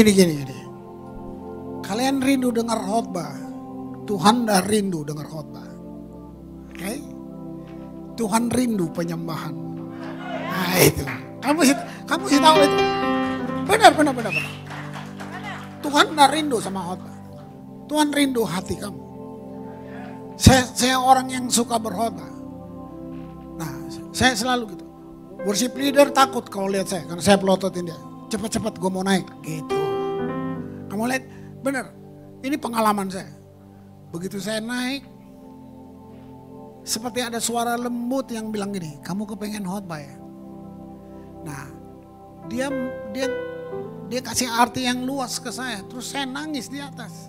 Gini, gini, gini. Kalian rindu dengar khotbah. Tuhan dah rindu dengar khotbah. Oke? Okay? Tuhan rindu penyembahan. Nah itu. Kamu sih kamu sih tahu itu. Benar, benar, benar, benar. Tuhan dah rindu sama khotbah. Tuhan rindu hati kamu. Saya, saya orang yang suka berkhotbah. Nah, saya selalu gitu. Worship leader takut kalau lihat saya karena saya pelototin dia. Cepat-cepat gue mau naik gitu mulai bener, Ini pengalaman saya. Begitu saya naik, seperti ada suara lembut yang bilang gini, kamu kepengen hot ya. Nah, dia dia dia kasih arti yang luas ke saya. Terus saya nangis di atas.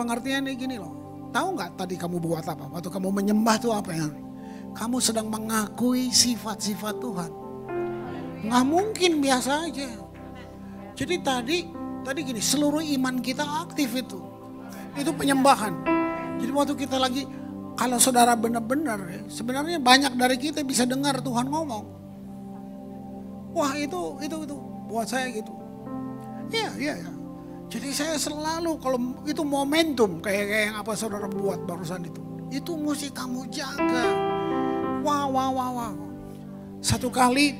Pengertiannya gini loh. Tahu nggak tadi kamu buat apa? Waktu kamu menyembah tuh apa yang? Kamu sedang mengakui sifat-sifat Tuhan. Nggak mungkin biasa aja. Jadi tadi tadi gini, seluruh iman kita aktif itu. Itu penyembahan. Jadi waktu kita lagi kalau saudara benar-benar sebenarnya banyak dari kita bisa dengar Tuhan ngomong. Wah, itu itu itu buat saya gitu. Iya, iya, iya. Jadi saya selalu kalau itu momentum kayak kayak yang apa saudara buat barusan itu. Itu mesti kamu jaga. Wah, wah, wah, wah. Satu kali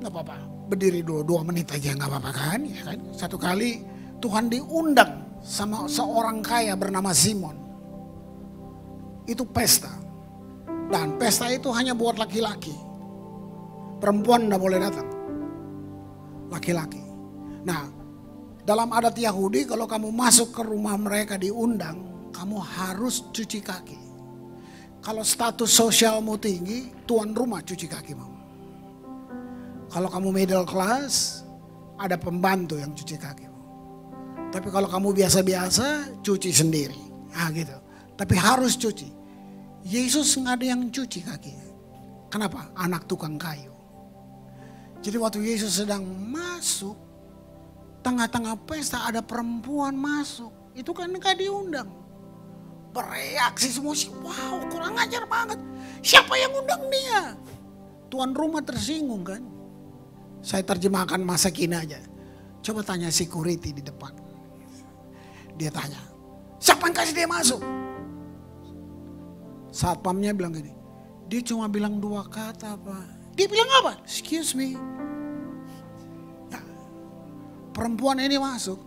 nggak apa-apa berdiri dua, dua menit aja nggak apa-apa kan, ya kan? Satu kali Tuhan diundang sama seorang kaya bernama Simon. Itu pesta. Dan pesta itu hanya buat laki-laki. Perempuan tidak boleh datang. Laki-laki. Nah, dalam adat Yahudi kalau kamu masuk ke rumah mereka diundang, kamu harus cuci kaki. Kalau status sosialmu tinggi, tuan rumah cuci kaki mau. Kalau kamu middle class, ada pembantu yang cuci kakimu. Tapi kalau kamu biasa-biasa, cuci sendiri. Nah gitu. Tapi harus cuci. Yesus nggak ada yang cuci kakinya. Kenapa? Anak tukang kayu. Jadi waktu Yesus sedang masuk, tengah-tengah pesta ada perempuan masuk. Itu kan gak diundang. Bereaksi semua sih, wow kurang ajar banget. Siapa yang undang dia? Tuan rumah tersinggung kan. Saya terjemahkan masa kini aja. Coba tanya security di depan. Dia tanya, siapa yang kasih dia masuk? saat pamnya bilang gini, dia cuma bilang dua kata Pak. Dia bilang apa? Excuse me. Nah, perempuan ini masuk,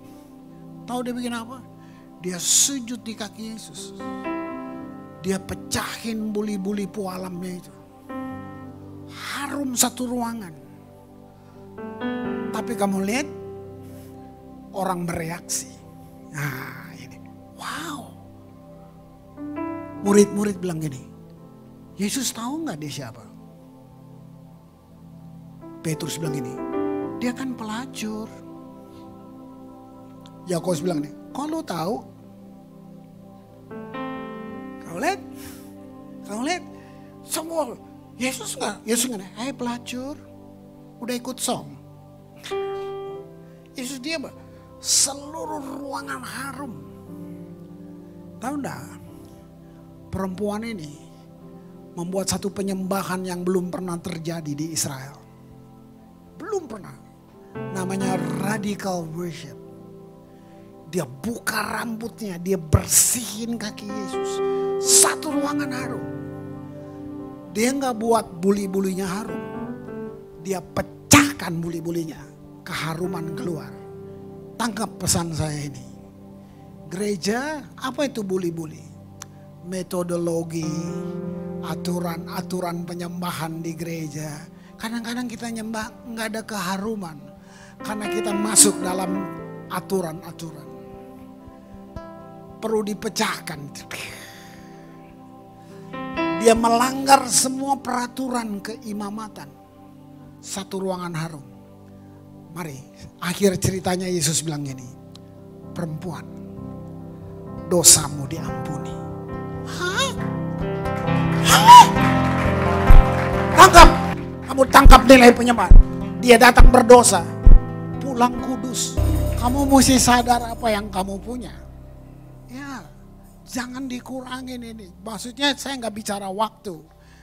tahu dia bikin apa? Dia sujud di kaki Yesus. Dia pecahin buli-buli pualamnya itu. Harum satu ruangan tapi kamu lihat orang bereaksi. Nah ini, wow. Murid-murid bilang gini, Yesus tahu nggak dia siapa? Petrus bilang gini, dia kan pelacur. Yakobus bilang nih, kok lu tahu? Kau lihat, kau lihat, semua Yesus nggak, Yesus nggak, Hei pelacur udah ikut song. Yesus dia seluruh ruangan harum. Tahu enggak? Perempuan ini membuat satu penyembahan yang belum pernah terjadi di Israel. Belum pernah. Namanya radical worship. Dia buka rambutnya, dia bersihin kaki Yesus. Satu ruangan harum. Dia nggak buat buli-bulinya harum. Dia pecah akan buli-bulinya keharuman keluar. Tangkap pesan saya ini. Gereja apa itu buli-buli? Metodologi, aturan-aturan penyembahan di gereja. Kadang-kadang kita nyembah nggak ada keharuman karena kita masuk dalam aturan-aturan. Perlu dipecahkan. Dia melanggar semua peraturan keimamatan satu ruangan harum. Mari, akhir ceritanya Yesus bilang gini, perempuan, dosamu diampuni. Hah? Tangkap, kamu tangkap nilai penyembahan. Dia datang berdosa, pulang kudus. Kamu mesti sadar apa yang kamu punya. Ya, jangan dikurangin ini. Maksudnya saya nggak bicara waktu,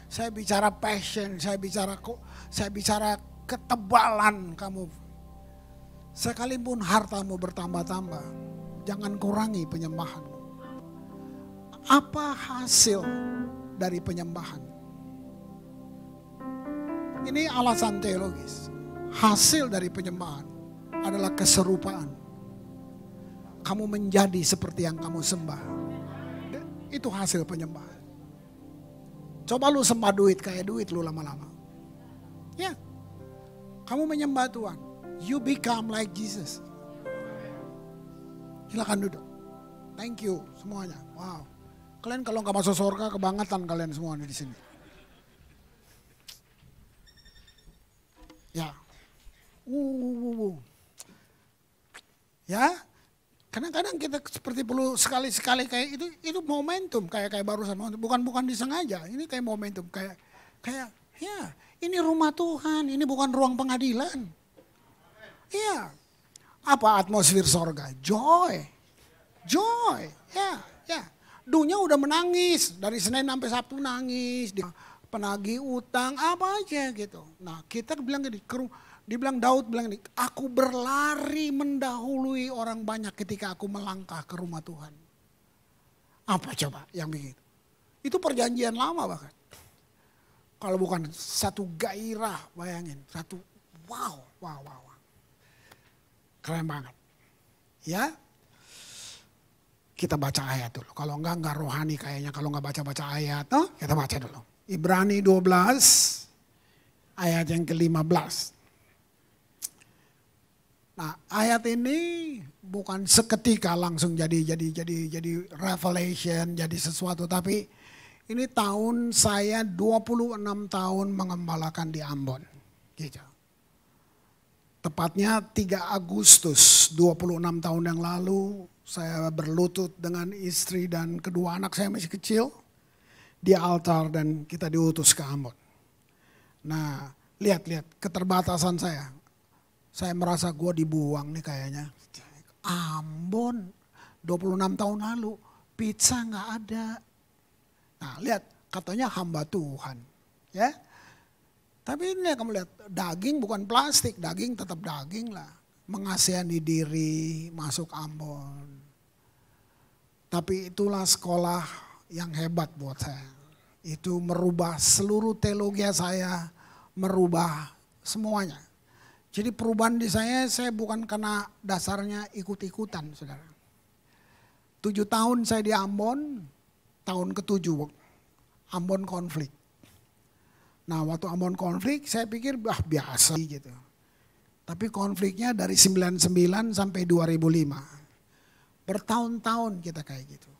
saya bicara passion, saya bicara kok saya bicara ketebalan kamu. Sekalipun hartamu bertambah-tambah, jangan kurangi penyembahan. Apa hasil dari penyembahan? Ini alasan teologis. Hasil dari penyembahan adalah keserupaan. Kamu menjadi seperti yang kamu sembah. Itu hasil penyembahan. Coba lu sembah duit kayak duit lu lama-lama. Ya. Kamu menyembah Tuhan. You become like Jesus. Silahkan duduk. Thank you semuanya. Wow. Kalian kalau nggak masuk surga kebangetan kalian semua di sini. Ya. Uh, Ya. Kadang-kadang kita seperti perlu sekali-sekali kayak itu itu momentum kayak kayak barusan bukan bukan disengaja. Ini kayak momentum kayak kayak ya ini rumah Tuhan, ini bukan ruang pengadilan. Iya. Apa atmosfer sorga? Joy. Joy. Ya, ya. Dunia udah menangis. Dari Senin sampai Sabtu nangis. Di Penagih utang, apa aja gitu. Nah kita bilang gini, dibilang Daud bilang ini, aku berlari mendahului orang banyak ketika aku melangkah ke rumah Tuhan. Apa coba yang begitu? Itu perjanjian lama bahkan. Kalau bukan satu gairah, bayangin. Satu wow, wow, wow. wow. Keren banget. Ya, kita baca ayat dulu. Kalau enggak, enggak rohani kayaknya. Kalau enggak baca-baca ayat, no? kita baca dulu. Ibrani 12, ayat yang ke-15. Nah, ayat ini bukan seketika langsung jadi jadi jadi jadi revelation, jadi sesuatu, tapi ini tahun saya 26 tahun mengembalakan di Ambon. Gitu. Tepatnya 3 Agustus 26 tahun yang lalu saya berlutut dengan istri dan kedua anak saya masih kecil di altar dan kita diutus ke Ambon. Nah, lihat-lihat keterbatasan saya. Saya merasa gue dibuang nih kayaknya. Ambon, 26 tahun lalu pizza nggak ada, Nah, lihat katanya hamba Tuhan, ya. Tapi ini kamu lihat daging bukan plastik, daging tetap daging lah. Mengasihani diri, masuk Ambon. Tapi itulah sekolah yang hebat buat saya. Itu merubah seluruh teologi saya, merubah semuanya. Jadi perubahan di saya, saya bukan karena dasarnya ikut-ikutan, saudara. Tujuh tahun saya di Ambon, tahun ketujuh Ambon konflik. Nah waktu Ambon konflik saya pikir bah biasa gitu. Tapi konfliknya dari 99 sampai 2005. Bertahun-tahun kita kayak gitu.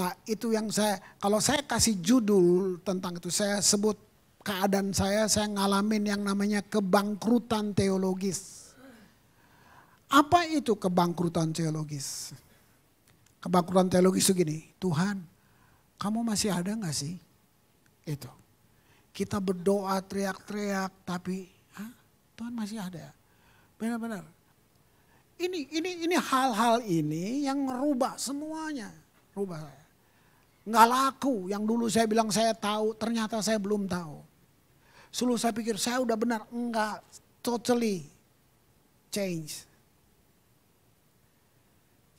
Nah itu yang saya, kalau saya kasih judul tentang itu, saya sebut keadaan saya, saya ngalamin yang namanya kebangkrutan teologis. Apa itu kebangkrutan teologis? Kebangkrutan teologis itu gini, Tuhan kamu masih ada nggak sih? Itu. Kita berdoa teriak-teriak tapi Hah? Tuhan masih ada. Ya? Benar-benar. Ini ini ini hal-hal ini yang merubah semuanya. Rubah saya. Nggak laku yang dulu saya bilang saya tahu, ternyata saya belum tahu. Selalu saya pikir saya udah benar, enggak, totally change.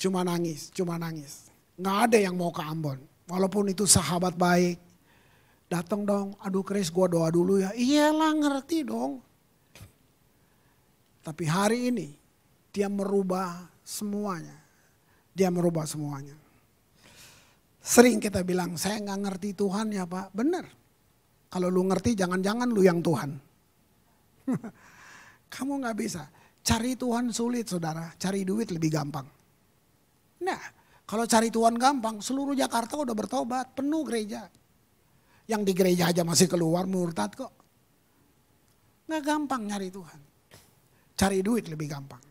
Cuma nangis, cuma nangis. Nggak ada yang mau ke Ambon. Walaupun itu sahabat baik. Datang dong, aduh Chris gue doa dulu ya. Iyalah ngerti dong. Tapi hari ini dia merubah semuanya. Dia merubah semuanya. Sering kita bilang, saya nggak ngerti Tuhan ya Pak. Benar. Kalau lu ngerti jangan-jangan lu yang Tuhan. Kamu nggak bisa. Cari Tuhan sulit saudara, cari duit lebih gampang. Nah, kalau cari Tuhan gampang, seluruh Jakarta udah bertobat, penuh gereja. Yang di gereja aja masih keluar murtad kok. Nggak gampang nyari Tuhan. Cari duit lebih gampang.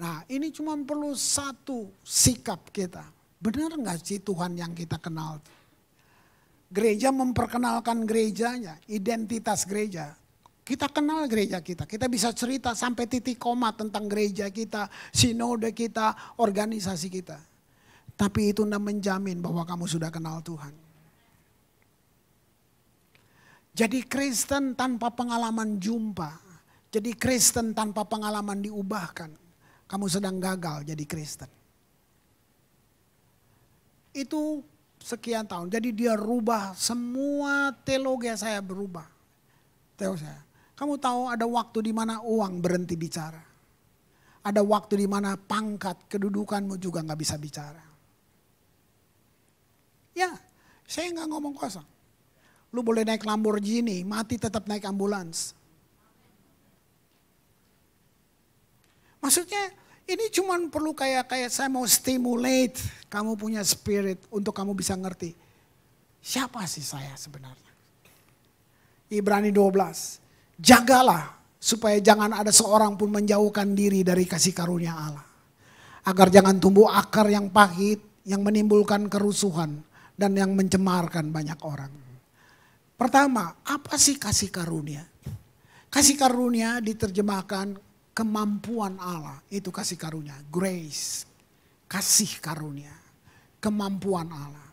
Nah ini cuma perlu satu sikap kita. Benar nggak sih Tuhan yang kita kenal? Gereja memperkenalkan gerejanya, identitas gereja. Kita kenal gereja kita, kita bisa cerita sampai titik koma tentang gereja kita, sinode kita, organisasi kita. Tapi itu tidak menjamin bahwa kamu sudah kenal Tuhan. Jadi Kristen tanpa pengalaman jumpa, jadi Kristen tanpa pengalaman diubahkan, kamu sedang gagal jadi Kristen. Itu sekian tahun. Jadi dia rubah semua teologi saya berubah. Teo saya. Kamu tahu ada waktu di mana uang berhenti bicara. Ada waktu di mana pangkat kedudukanmu juga nggak bisa bicara. Ya, saya nggak ngomong kosong. Lu boleh naik Lamborghini, mati tetap naik ambulans. Maksudnya ini cuman perlu kayak kayak saya mau stimulate kamu punya spirit untuk kamu bisa ngerti siapa sih saya sebenarnya. Ibrani 12 jagalah supaya jangan ada seorang pun menjauhkan diri dari kasih karunia Allah. Agar jangan tumbuh akar yang pahit, yang menimbulkan kerusuhan, dan yang mencemarkan banyak orang. Pertama, apa sih kasih karunia? Kasih karunia diterjemahkan kemampuan Allah, itu kasih karunia, grace, kasih karunia, kemampuan Allah.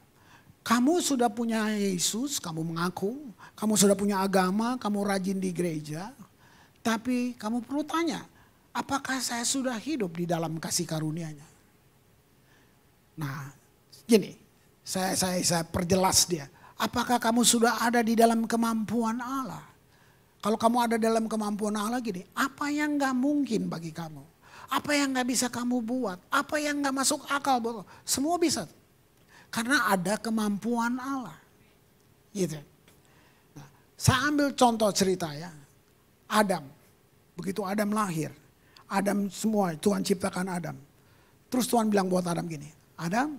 Kamu sudah punya Yesus, kamu mengaku, kamu sudah punya agama, kamu rajin di gereja, tapi kamu perlu tanya, apakah saya sudah hidup di dalam kasih karunia-Nya? Nah, gini, saya saya saya perjelas dia. Apakah kamu sudah ada di dalam kemampuan Allah? Kalau kamu ada dalam kemampuan Allah gini, apa yang gak mungkin bagi kamu? Apa yang gak bisa kamu buat? Apa yang gak masuk akal? Semua bisa. Karena ada kemampuan Allah. Gitu. Nah, saya ambil contoh cerita ya. Adam. Begitu Adam lahir. Adam semua, Tuhan ciptakan Adam. Terus Tuhan bilang buat Adam gini. Adam,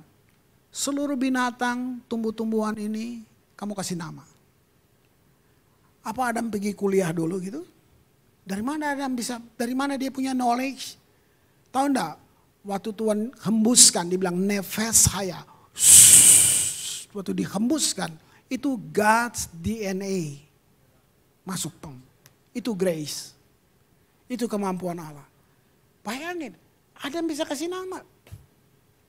seluruh binatang, tumbuh-tumbuhan ini kamu kasih nama. Apa Adam pergi kuliah dulu gitu? Dari mana Adam bisa, dari mana dia punya knowledge? Tahu enggak? Waktu Tuhan hembuskan, dibilang nefes haya waktu dihembuskan, itu God's DNA masuk pem. Itu grace. Itu kemampuan Allah. Bayangin, Adam bisa kasih nama.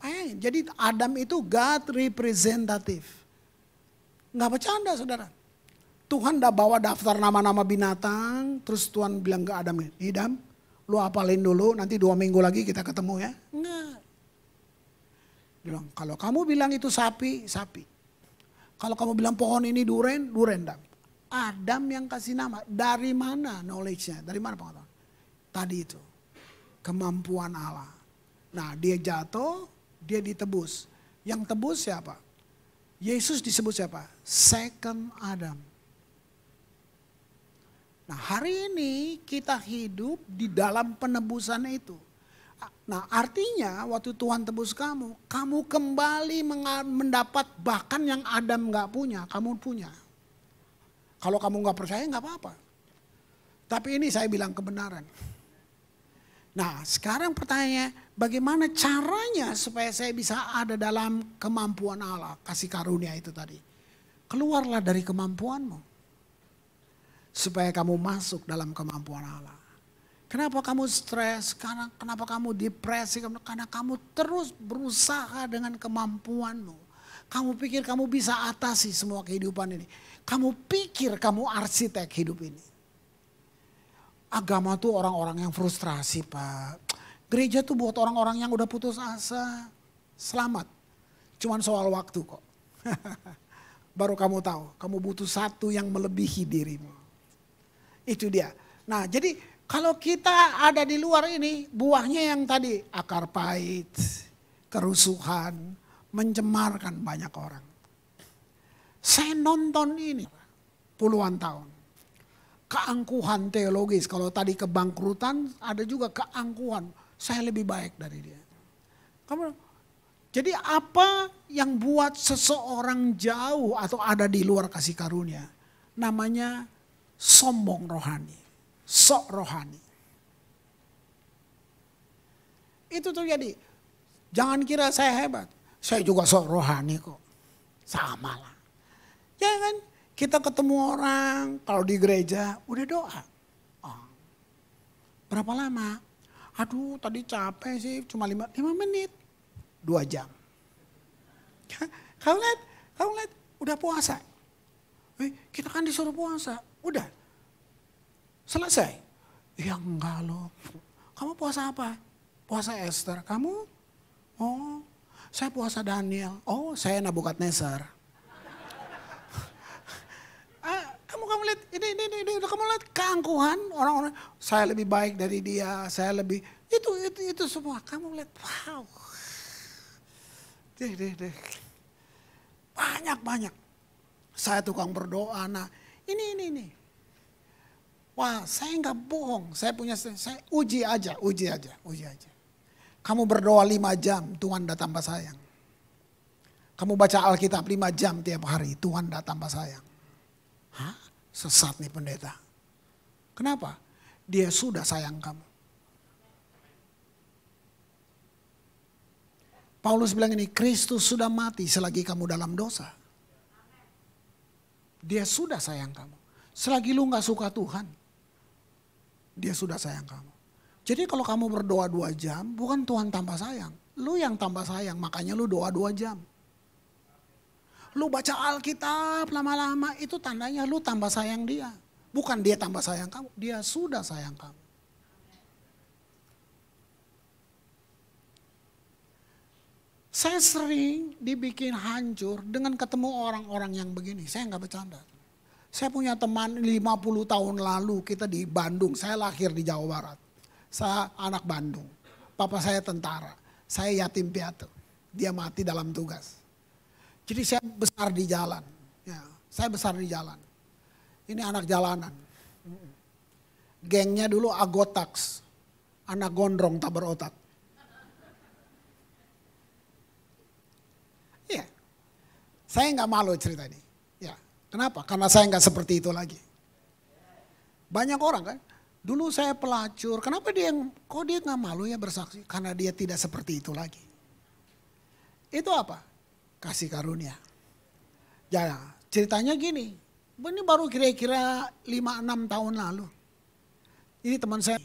Bayangin, jadi Adam itu God representative. Enggak bercanda saudara. Tuhan udah bawa daftar nama-nama binatang, terus Tuhan bilang ke Adam, Idam, lu apalin dulu, nanti dua minggu lagi kita ketemu ya. Enggak. Dia bilang, kalau kamu bilang itu sapi, sapi. Kalau kamu bilang pohon ini duren, duren enggak. Adam yang kasih nama. Dari mana knowledge-nya? Dari mana pengetahuan? Tadi itu. Kemampuan Allah. Nah dia jatuh, dia ditebus. Yang tebus siapa? Yesus disebut siapa? Second Adam. Nah hari ini kita hidup di dalam penebusan itu. Nah artinya waktu Tuhan tebus kamu, kamu kembali mendapat bahkan yang Adam nggak punya, kamu punya. Kalau kamu nggak percaya nggak apa-apa. Tapi ini saya bilang kebenaran. Nah sekarang pertanyaannya bagaimana caranya supaya saya bisa ada dalam kemampuan Allah, kasih karunia itu tadi. Keluarlah dari kemampuanmu. Supaya kamu masuk dalam kemampuan Allah. Kenapa kamu stres? Karena kenapa kamu depresi? Karena kamu terus berusaha dengan kemampuanmu. Kamu pikir kamu bisa atasi semua kehidupan ini. Kamu pikir kamu arsitek hidup ini. Agama tuh orang-orang yang frustrasi, Pak. Gereja tuh buat orang-orang yang udah putus asa. Selamat. Cuman soal waktu kok. Baru kamu tahu, kamu butuh satu yang melebihi dirimu. Itu dia. Nah, jadi kalau kita ada di luar ini, buahnya yang tadi akar pahit, kerusuhan, mencemarkan banyak orang. Saya nonton ini puluhan tahun. Keangkuhan teologis, kalau tadi kebangkrutan ada juga keangkuhan. Saya lebih baik dari dia. Kamu, jadi apa yang buat seseorang jauh atau ada di luar kasih karunia? Namanya sombong rohani sok rohani. Itu tuh jadi, jangan kira saya hebat. Saya juga sok rohani kok. Sama lah. Ya kan, kita ketemu orang, kalau di gereja udah doa. Oh. Berapa lama? Aduh tadi capek sih, cuma lima, lima menit. Dua jam. Kamu lihat, kamu lihat, udah puasa. Eh, kita kan disuruh puasa, udah Selesai. Ya enggak loh. Kamu puasa apa? Puasa Esther. Kamu? Oh, saya puasa Daniel. Oh, saya Nabukadnezar. ah, kamu kamu lihat ini ini ini, ini. kamu lihat keangkuhan orang-orang saya lebih baik dari dia saya lebih itu itu itu semua kamu lihat wow deh deh deh banyak banyak saya tukang berdoa nah ini ini ini Wah, saya nggak bohong. Saya punya, saya uji aja, uji aja, uji aja. Kamu berdoa lima jam, Tuhan tidak tambah sayang. Kamu baca Alkitab lima jam tiap hari, Tuhan tidak tambah sayang. Hah? Sesat nih pendeta. Kenapa? Dia sudah sayang kamu. Paulus bilang ini, Kristus sudah mati selagi kamu dalam dosa. Dia sudah sayang kamu. Selagi lu gak suka Tuhan, dia sudah sayang kamu. Jadi kalau kamu berdoa dua jam, bukan Tuhan tambah sayang. Lu yang tambah sayang, makanya lu doa dua jam. Lu baca Alkitab lama-lama, itu tandanya lu tambah sayang dia. Bukan dia tambah sayang kamu, dia sudah sayang kamu. Saya sering dibikin hancur dengan ketemu orang-orang yang begini. Saya nggak bercanda. Saya punya teman 50 tahun lalu kita di Bandung. Saya lahir di Jawa Barat. Saya anak Bandung. Papa saya tentara. Saya yatim piatu. Dia mati dalam tugas. Jadi saya besar di jalan. Ya, saya besar di jalan. Ini anak jalanan. Gengnya dulu Agotax. Anak gondrong tak berotak. Iya. Saya nggak malu cerita ini. Kenapa? Karena saya nggak seperti itu lagi. Banyak orang kan, dulu saya pelacur, kenapa dia yang, kok dia nggak malu ya bersaksi? Karena dia tidak seperti itu lagi. Itu apa? Kasih karunia. Ya, ceritanya gini, ini baru kira-kira 5-6 tahun lalu. Ini teman saya.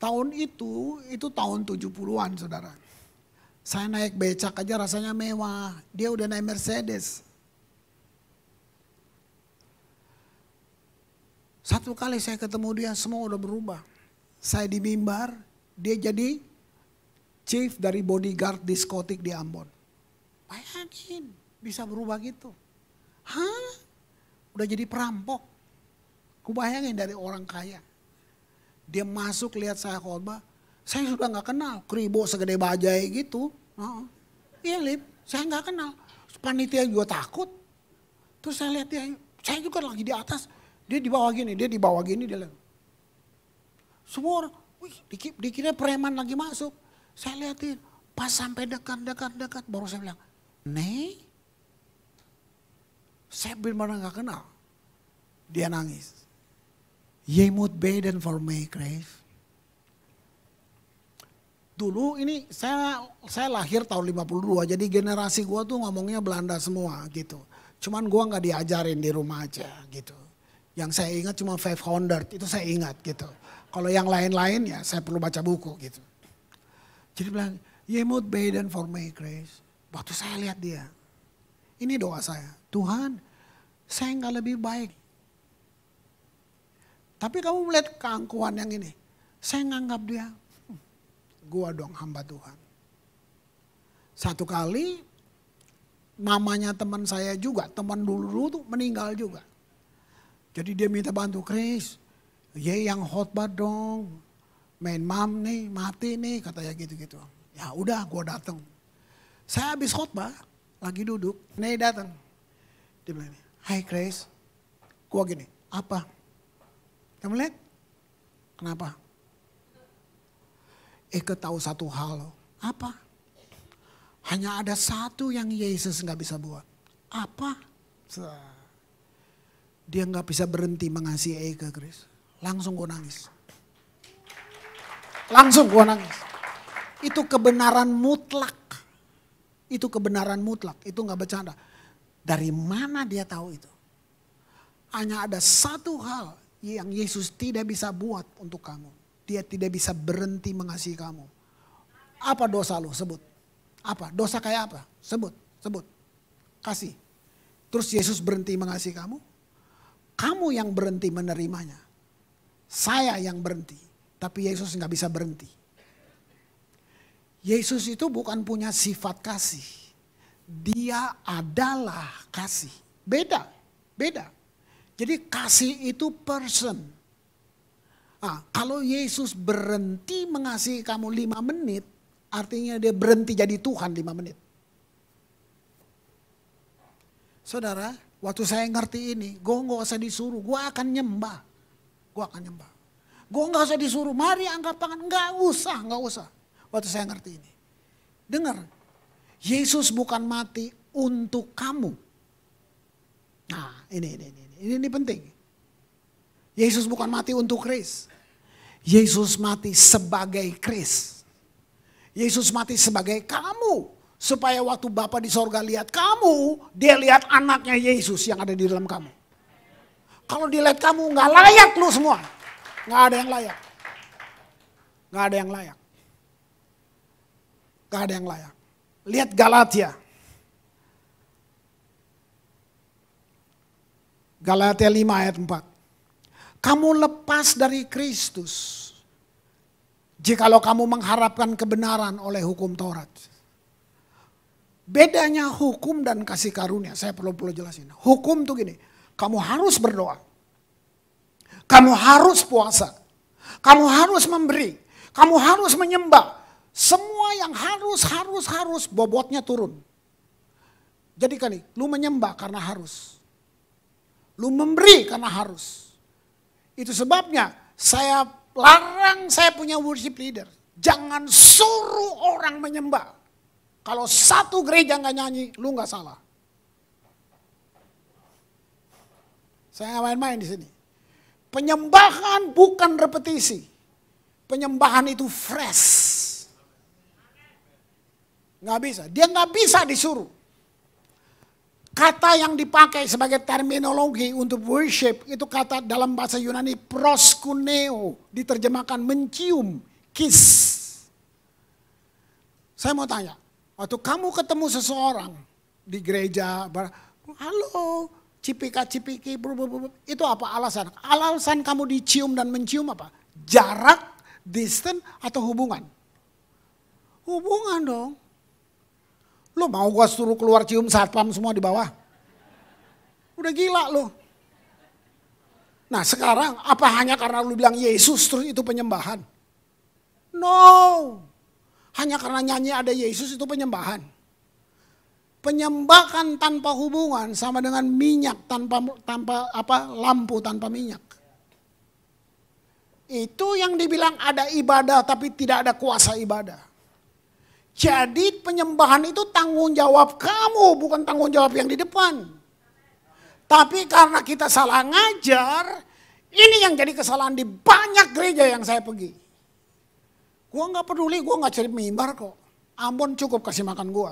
Tahun itu, itu tahun 70-an saudara. Saya naik becak aja rasanya mewah. Dia udah naik Mercedes. Satu kali saya ketemu dia semua udah berubah. Saya di mimbar, dia jadi chief dari bodyguard diskotik di Ambon. Bayangin, bisa berubah gitu. Hah? Udah jadi perampok. Kubayangin dari orang kaya. Dia masuk lihat saya khotbah, saya sudah nggak kenal. Kribo segede bajai gitu. Uh-uh. Lip, saya nggak kenal. Panitia juga takut. Terus saya lihat dia, saya juga lagi di atas. Dia di bawah gini, dia di bawah gini dia lihat. Semua orang, wih, dikira, dikitnya preman lagi masuk. Saya lihatin, pas sampai dekat, dekat, dekat, baru saya bilang, Nih, saya benar-benar gak kenal. Dia nangis. Ye mut beden for me, Grace. Dulu ini saya saya lahir tahun 52, jadi generasi gua tuh ngomongnya Belanda semua gitu. Cuman gua nggak diajarin di rumah aja gitu. Yang saya ingat cuma 500 itu saya ingat gitu. Kalau yang lain-lain ya saya perlu baca buku gitu. Jadi bilang, ye mood dan for me grace. Waktu saya lihat dia, ini doa saya. Tuhan, saya nggak lebih baik. Tapi kamu melihat keangkuhan yang ini. Saya nganggap dia, hmm, gua dong hamba Tuhan. Satu kali mamanya teman saya juga, teman dulu tuh meninggal juga. Jadi dia minta bantu, Chris, ye yang hot dong. Main mam nih, mati nih, katanya gitu-gitu. Ya udah, gue datang. Saya habis khotbah, lagi duduk, nih datang. Dia bilang, hai Chris. Gue gini, apa? Kamu lihat? Kenapa? Eh tahu satu hal. loh, Apa? Hanya ada satu yang Yesus nggak bisa buat. Apa? Dia nggak bisa berhenti mengasihi Eka, Chris. Langsung gue nangis. Langsung gue nangis. Itu kebenaran mutlak. Itu kebenaran mutlak. Itu nggak bercanda. Dari mana dia tahu itu? Hanya ada satu hal yang Yesus tidak bisa buat untuk kamu. Dia tidak bisa berhenti mengasihi kamu. Apa dosa lo? Sebut. Apa? Dosa kayak apa? Sebut, sebut. Kasih. Terus Yesus berhenti mengasihi kamu? Kamu yang berhenti menerimanya. Saya yang berhenti. Tapi Yesus nggak bisa berhenti. Yesus itu bukan punya sifat kasih. Dia adalah kasih. Beda, beda. Jadi kasih itu person. Nah, kalau Yesus berhenti mengasihi kamu lima menit, artinya dia berhenti jadi Tuhan lima menit. Saudara, Waktu saya ngerti ini, gue gak usah disuruh, gue akan nyembah. Gue akan nyembah. Gue nggak usah disuruh, mari angkat tangan. gak usah, gak usah. Waktu saya ngerti ini. Dengar, Yesus bukan mati untuk kamu. Nah, ini, ini, ini, ini, ini penting. Yesus bukan mati untuk Kris. Yesus mati sebagai Kris. Yesus mati sebagai kamu. Supaya waktu Bapak di sorga lihat kamu, dia lihat anaknya Yesus yang ada di dalam kamu. Kalau dilihat kamu nggak layak lu semua. Nggak ada yang layak. Nggak ada yang layak. Nggak ada yang layak. Lihat Galatia. Galatia 5 ayat 4. Kamu lepas dari Kristus. Jikalau kamu mengharapkan kebenaran oleh hukum Taurat. Bedanya hukum dan kasih karunia, saya perlu perlu jelasin. Hukum tuh gini, kamu harus berdoa. Kamu harus puasa. Kamu harus memberi. Kamu harus menyembah. Semua yang harus, harus, harus bobotnya turun. Jadi kan nih, lu menyembah karena harus. Lu memberi karena harus. Itu sebabnya saya larang saya punya worship leader. Jangan suruh orang menyembah. Kalau satu gereja nggak nyanyi, lu nggak salah. Saya nggak main-main di sini. Penyembahan bukan repetisi. Penyembahan itu fresh. Nggak bisa. Dia nggak bisa disuruh. Kata yang dipakai sebagai terminologi untuk worship itu kata dalam bahasa Yunani proskuneo diterjemahkan mencium, kiss. Saya mau tanya, Waktu kamu ketemu seseorang di gereja, halo, cipika-cipiki, itu apa alasan? Alasan kamu dicium dan mencium apa? Jarak, distance, atau hubungan? Hubungan dong. Lu mau gua suruh keluar cium satpam semua di bawah? Udah gila lu. Nah sekarang apa hanya karena lu bilang Yesus terus itu penyembahan? No hanya karena nyanyi ada Yesus itu penyembahan. Penyembahan tanpa hubungan sama dengan minyak tanpa tanpa apa lampu tanpa minyak. Itu yang dibilang ada ibadah tapi tidak ada kuasa ibadah. Jadi penyembahan itu tanggung jawab kamu bukan tanggung jawab yang di depan. Tapi karena kita salah ngajar, ini yang jadi kesalahan di banyak gereja yang saya pergi. Gue nggak peduli, gue nggak cari mimbar kok. Ambon cukup kasih makan gue.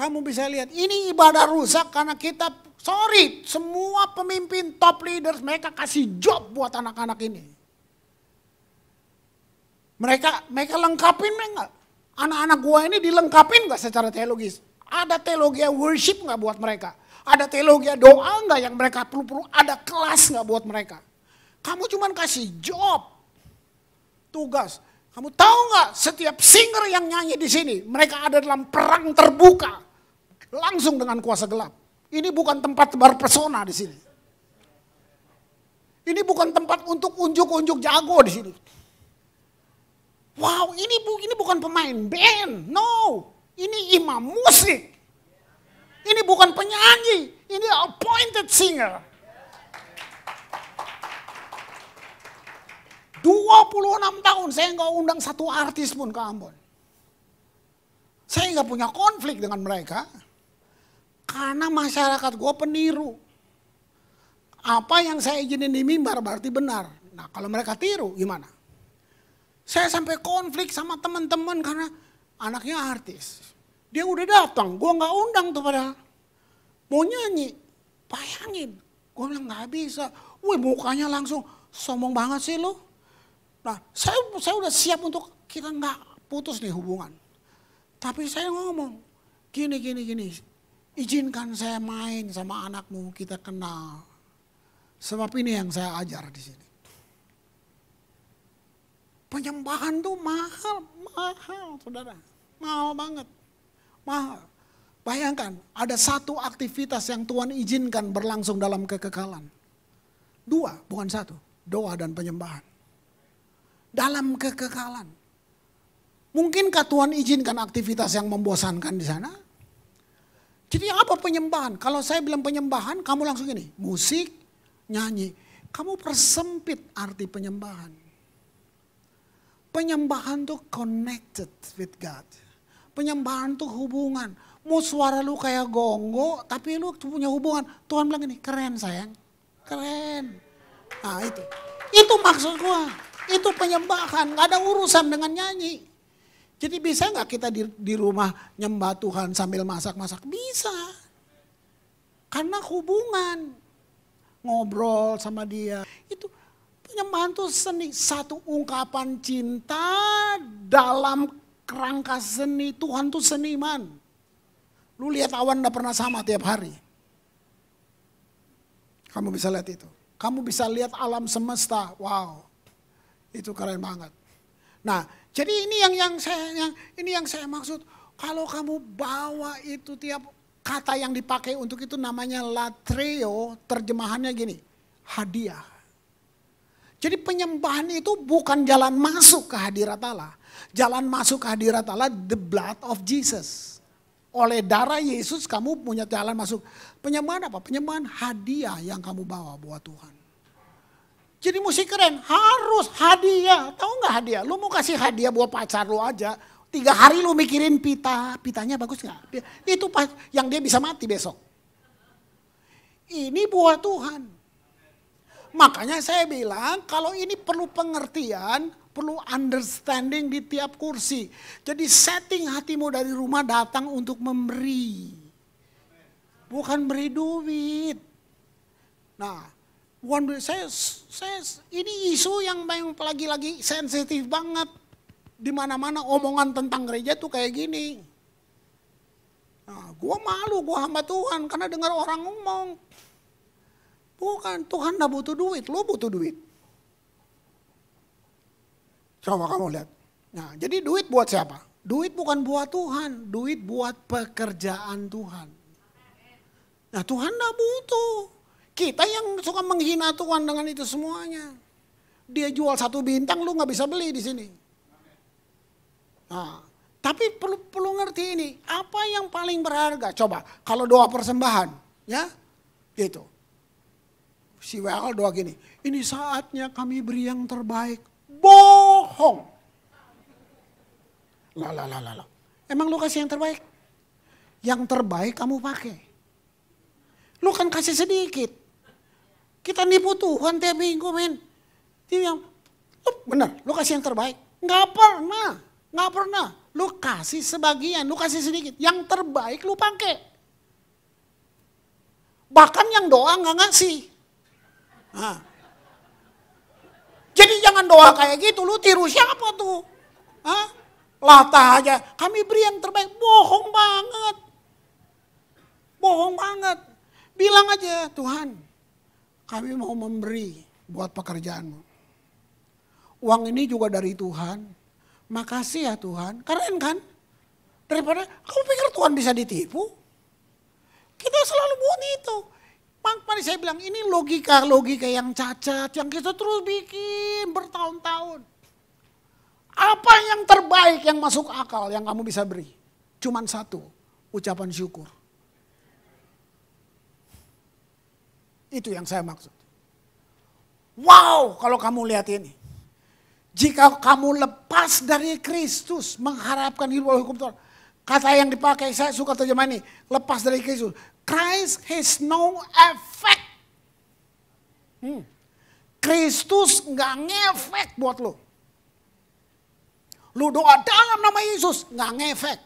Kamu bisa lihat, ini ibadah rusak karena kita, sorry, semua pemimpin top leaders mereka kasih job buat anak-anak ini. Mereka mereka lengkapin enggak? Anak-anak gua ini dilengkapin nggak secara teologis? Ada teologi worship nggak buat mereka? Ada teologi doa nggak yang mereka perlu-perlu? Ada kelas nggak buat mereka? Kamu cuman kasih job tugas. Kamu tahu nggak setiap singer yang nyanyi di sini, mereka ada dalam perang terbuka. Langsung dengan kuasa gelap. Ini bukan tempat tebar persona di sini. Ini bukan tempat untuk unjuk-unjuk jago di sini. Wow, ini bu, ini bukan pemain band. No, ini imam musik. Ini bukan penyanyi, ini appointed singer. 26 tahun saya nggak undang satu artis pun ke Ambon. Saya nggak punya konflik dengan mereka. Karena masyarakat gue peniru. Apa yang saya izinin di mimbar berarti benar. Nah kalau mereka tiru gimana? Saya sampai konflik sama teman-teman karena anaknya artis. Dia udah datang, gue nggak undang tuh padahal. Mau nyanyi, bayangin. Gue bilang nggak bisa. Wih mukanya langsung sombong banget sih lo Nah, saya saya udah siap untuk kita nggak putus nih hubungan. Tapi saya ngomong gini gini gini, izinkan saya main sama anakmu kita kenal. Sebab ini yang saya ajar di sini. Penyembahan tuh mahal, mahal saudara. Mahal banget, mahal. Bayangkan ada satu aktivitas yang Tuhan izinkan berlangsung dalam kekekalan. Dua, bukan satu. Doa dan penyembahan dalam kekekalan. Mungkinkah Tuhan izinkan aktivitas yang membosankan di sana? Jadi apa penyembahan? Kalau saya bilang penyembahan, kamu langsung ini, musik, nyanyi. Kamu persempit arti penyembahan. Penyembahan tuh connected with God. Penyembahan tuh hubungan. Mau suara lu kayak gonggo, tapi lu punya hubungan. Tuhan bilang ini, keren sayang. Keren. Nah itu. Itu maksud gua. Itu penyembahan, nggak ada urusan dengan nyanyi. Jadi bisa nggak kita di, di rumah nyembah Tuhan sambil masak-masak? Bisa. Karena hubungan, ngobrol sama dia. Itu penyembahan itu seni, satu ungkapan cinta dalam kerangka seni. Tuhan tuh seniman. Lu lihat awan udah pernah sama tiap hari. Kamu bisa lihat itu. Kamu bisa lihat alam semesta, wow. Itu keren banget. Nah, jadi ini yang yang saya yang ini yang saya maksud. Kalau kamu bawa itu tiap kata yang dipakai untuk itu namanya latreo, terjemahannya gini, hadiah. Jadi penyembahan itu bukan jalan masuk ke hadirat Allah. Jalan masuk ke hadirat Allah the blood of Jesus. Oleh darah Yesus kamu punya jalan masuk. Penyembahan apa? Penyembahan hadiah yang kamu bawa buat Tuhan. Jadi musik keren harus hadiah. Tahu nggak hadiah? Lu mau kasih hadiah buat pacar lu aja. Tiga hari lu mikirin pita, pitanya bagus nggak? Itu pas yang dia bisa mati besok. Ini buat Tuhan. Makanya saya bilang kalau ini perlu pengertian, perlu understanding di tiap kursi. Jadi setting hatimu dari rumah datang untuk memberi. Bukan beri duit. Nah, One saya, saya, ini isu yang lagi-lagi sensitif banget. Di mana-mana omongan tentang gereja tuh kayak gini. Nah, gue malu, gua hamba Tuhan karena dengar orang ngomong. Bukan, Tuhan dah butuh duit, lo butuh duit. Coba kamu lihat. Nah, jadi duit buat siapa? Duit bukan buat Tuhan, duit buat pekerjaan Tuhan. Nah, Tuhan dah butuh. Kita yang suka menghina Tuhan dengan itu semuanya. Dia jual satu bintang, lu nggak bisa beli di sini. Nah, tapi perlu perlu ngerti ini, apa yang paling berharga? Coba kalau doa persembahan, ya, gitu. Si WL doa gini, ini saatnya kami beri yang terbaik. Bohong. Lah, lah, lah, lah. Emang lu kasih yang terbaik? Yang terbaik kamu pakai. Lu kan kasih sedikit. Kita nipu Tuhan tiap minggu men. Dia bilang, lu bener, lu kasih yang terbaik. Nggak pernah, nggak pernah. Lu kasih sebagian, lu kasih sedikit. Yang terbaik lu pakai. Bahkan yang doa nggak ngasih. Nah. Jadi jangan doa kayak gitu, lu tiru siapa tuh? Hah? Lata aja, kami beri yang terbaik. Bohong banget. Bohong banget. Bilang aja, Tuhan kami mau memberi buat pekerjaanmu. Uang ini juga dari Tuhan. Makasih ya Tuhan. Keren kan? Daripada kamu pikir Tuhan bisa ditipu? Kita selalu buat itu. Makanya saya bilang ini logika-logika yang cacat yang kita terus bikin bertahun-tahun. Apa yang terbaik yang masuk akal yang kamu bisa beri? Cuman satu, ucapan syukur. Itu yang saya maksud. Wow, kalau kamu lihat ini. Jika kamu lepas dari Kristus, mengharapkan hidup oleh hukum Tuhan. Kata yang dipakai, saya suka terjemah ini, lepas dari Kristus. Christ has no effect. Hmm. Kristus nggak ngefek buat lo. Lo doa dalam nama Yesus, nggak ngefek.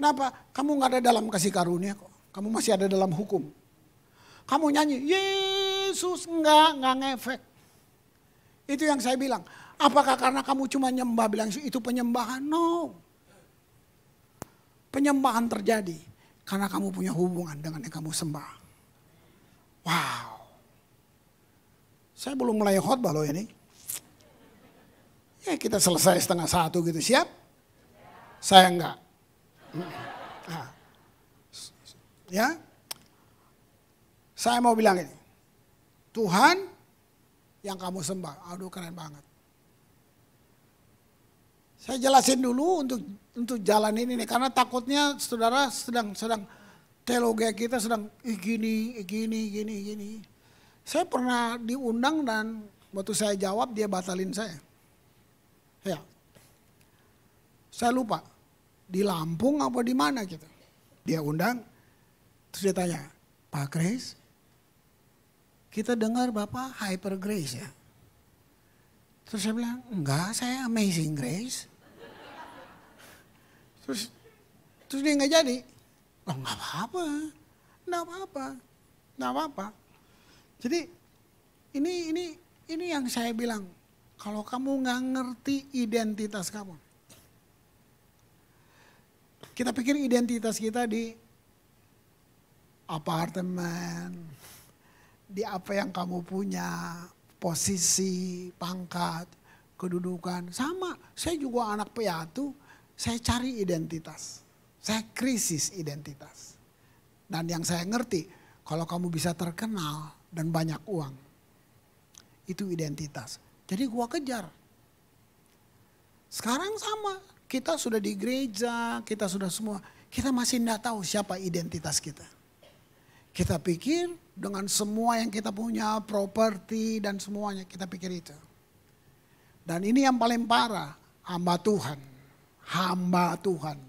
Kenapa? Kamu nggak ada dalam kasih karunia kok. Kamu masih ada dalam hukum. Kamu nyanyi, Yesus enggak, enggak ngefek. Itu yang saya bilang. Apakah karena kamu cuma nyembah bilang itu penyembahan? No. Penyembahan terjadi karena kamu punya hubungan dengan yang kamu sembah. Wow. Saya belum mulai khotbah loh ini. Ya kita selesai setengah satu gitu. Siap? Saya enggak. Hmm. Ah. Ya, saya mau bilang ini, Tuhan yang kamu sembah. Aduh keren banget. Saya jelasin dulu untuk untuk jalan ini nih karena takutnya saudara sedang sedang teologi kita sedang gini gini gini gini. Saya pernah diundang dan waktu saya jawab dia batalin saya. Ya. Saya lupa di Lampung apa di mana gitu. Dia undang terus dia tanya, "Pak Kris, kita dengar Bapak hyper grace ya. Terus saya bilang, enggak saya amazing grace. Terus terus dia enggak jadi. Oh nggak apa-apa, nggak apa-apa, nggak apa-apa. Jadi ini ini ini yang saya bilang, kalau kamu nggak ngerti identitas kamu, kita pikir identitas kita di apartemen, di apa yang kamu punya, posisi, pangkat, kedudukan. Sama, saya juga anak piatu, saya cari identitas. Saya krisis identitas. Dan yang saya ngerti, kalau kamu bisa terkenal dan banyak uang, itu identitas. Jadi gua kejar. Sekarang sama, kita sudah di gereja, kita sudah semua, kita masih tidak tahu siapa identitas kita. Kita pikir dengan semua yang kita punya, properti dan semuanya, kita pikir itu. Dan ini yang paling parah, hamba Tuhan. Hamba Tuhan.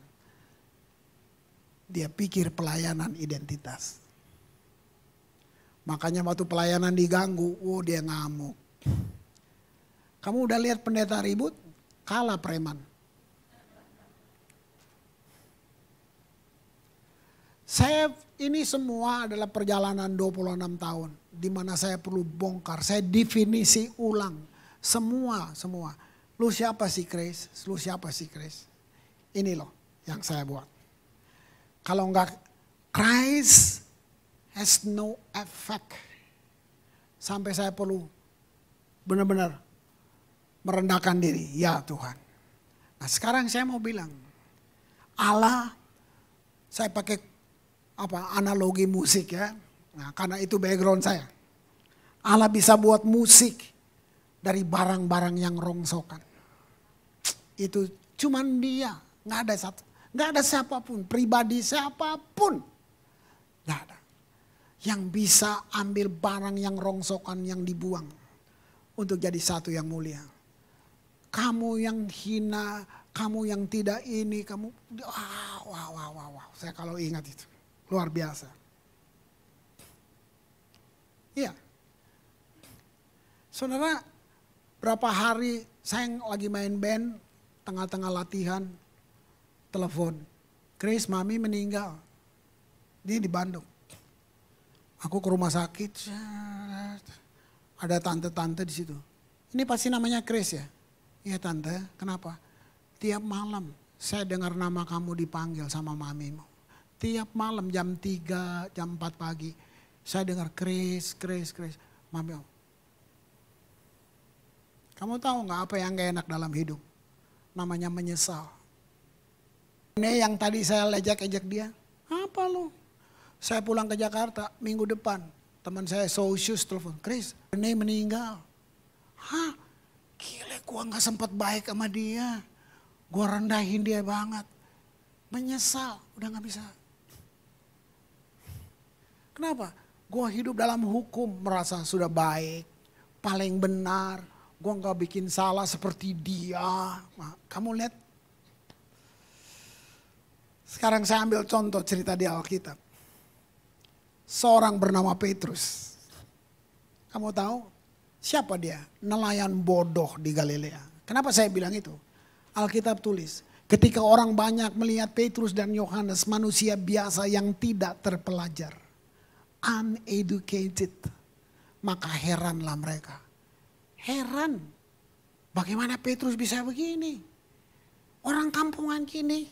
Dia pikir pelayanan identitas. Makanya waktu pelayanan diganggu, oh dia ngamuk. Kamu udah lihat pendeta ribut? Kalah preman. Saya ini semua adalah perjalanan 26 tahun di mana saya perlu bongkar, saya definisi ulang semua semua. Lu siapa sih Chris? Lu siapa sih Chris? Ini loh yang saya buat. Kalau enggak Christ has no effect. Sampai saya perlu benar-benar merendahkan diri. Ya Tuhan. Nah sekarang saya mau bilang. Allah saya pakai apa analogi musik ya. Nah, karena itu background saya. Allah bisa buat musik dari barang-barang yang rongsokan. Itu cuman dia, nggak ada satu, nggak ada siapapun, pribadi siapapun, nggak ada yang bisa ambil barang yang rongsokan yang dibuang untuk jadi satu yang mulia. Kamu yang hina, kamu yang tidak ini, kamu wah wah wah wah, wah. saya kalau ingat itu luar biasa. Iya. Saudara, berapa hari saya lagi main band, tengah-tengah latihan, telepon. Chris, mami meninggal. Dia di Bandung. Aku ke rumah sakit. Ada tante-tante di situ. Ini pasti namanya Chris ya? Iya tante, kenapa? Tiap malam saya dengar nama kamu dipanggil sama mamimu. Setiap malam jam 3, jam 4 pagi. Saya dengar kris, kris, kris. Mami, kamu tahu nggak apa yang gak enak dalam hidup? Namanya menyesal. Ini yang tadi saya lejak ejak dia. Apa lo? Saya pulang ke Jakarta minggu depan. Teman saya Socius telepon. Kris. ini meninggal. Hah? Gile, gue gak sempat baik sama dia. gue rendahin dia banget. Menyesal, udah gak bisa. Kenapa? Gue hidup dalam hukum, merasa sudah baik, paling benar, gue gak bikin salah seperti dia. Nah, kamu lihat, sekarang saya ambil contoh cerita di Alkitab. Seorang bernama Petrus. Kamu tahu siapa dia? Nelayan bodoh di Galilea. Kenapa saya bilang itu? Alkitab tulis, ketika orang banyak melihat Petrus dan Yohanes, manusia biasa yang tidak terpelajar uneducated. Maka heranlah mereka. Heran. Bagaimana Petrus bisa begini? Orang kampungan kini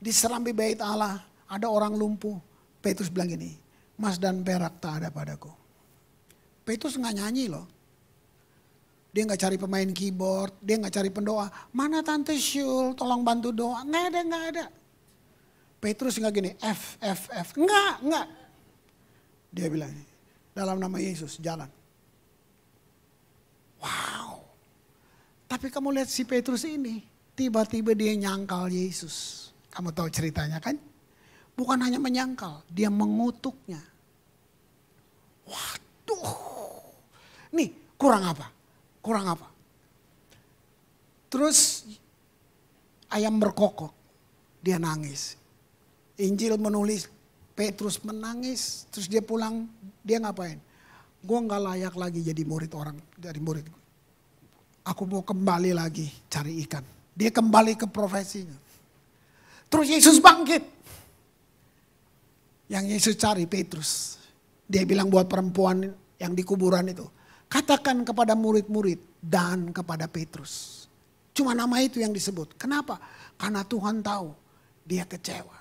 Di serambi bait Allah ada orang lumpuh. Petrus bilang gini, mas dan perak tak ada padaku. Petrus nggak nyanyi loh. Dia nggak cari pemain keyboard, dia nggak cari pendoa. Mana Tante Syul, tolong bantu doa. Nggak ada, nggak ada. Petrus nggak gini, F, F, F. Nggak, nggak. Dia bilang, dalam nama Yesus jalan. Wow. Tapi kamu lihat si Petrus ini, tiba-tiba dia nyangkal Yesus. Kamu tahu ceritanya kan? Bukan hanya menyangkal, dia mengutuknya. Waduh. Nih, kurang apa? Kurang apa? Terus ayam berkokok, dia nangis. Injil menulis Petrus menangis, terus dia pulang, dia ngapain? Gue nggak layak lagi jadi murid orang dari murid Aku mau kembali lagi cari ikan. Dia kembali ke profesinya. Terus Yesus bangkit. Yang Yesus cari Petrus. Dia bilang buat perempuan yang di kuburan itu. Katakan kepada murid-murid dan kepada Petrus. Cuma nama itu yang disebut. Kenapa? Karena Tuhan tahu dia kecewa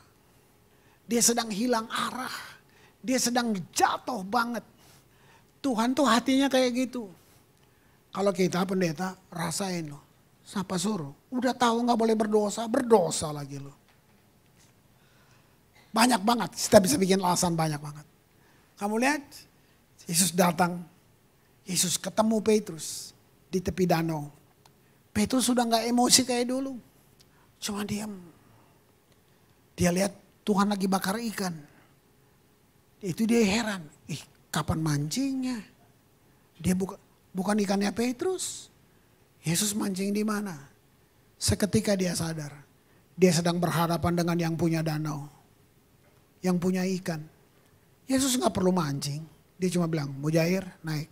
dia sedang hilang arah. Dia sedang jatuh banget. Tuhan tuh hatinya kayak gitu. Kalau kita pendeta rasain loh. Siapa suruh? Udah tahu nggak boleh berdosa, berdosa lagi loh. Banyak banget, kita bisa bikin alasan banyak banget. Kamu lihat, Yesus datang, Yesus ketemu Petrus di tepi danau. Petrus sudah nggak emosi kayak dulu, cuma diam. Dia lihat Tuhan lagi bakar ikan. Itu dia heran, ih kapan mancingnya? Dia buka, bukan ikannya Petrus. Yesus mancing di mana? Seketika dia sadar, dia sedang berhadapan dengan yang punya danau, yang punya ikan. Yesus nggak perlu mancing, dia cuma bilang, mau jair, naik.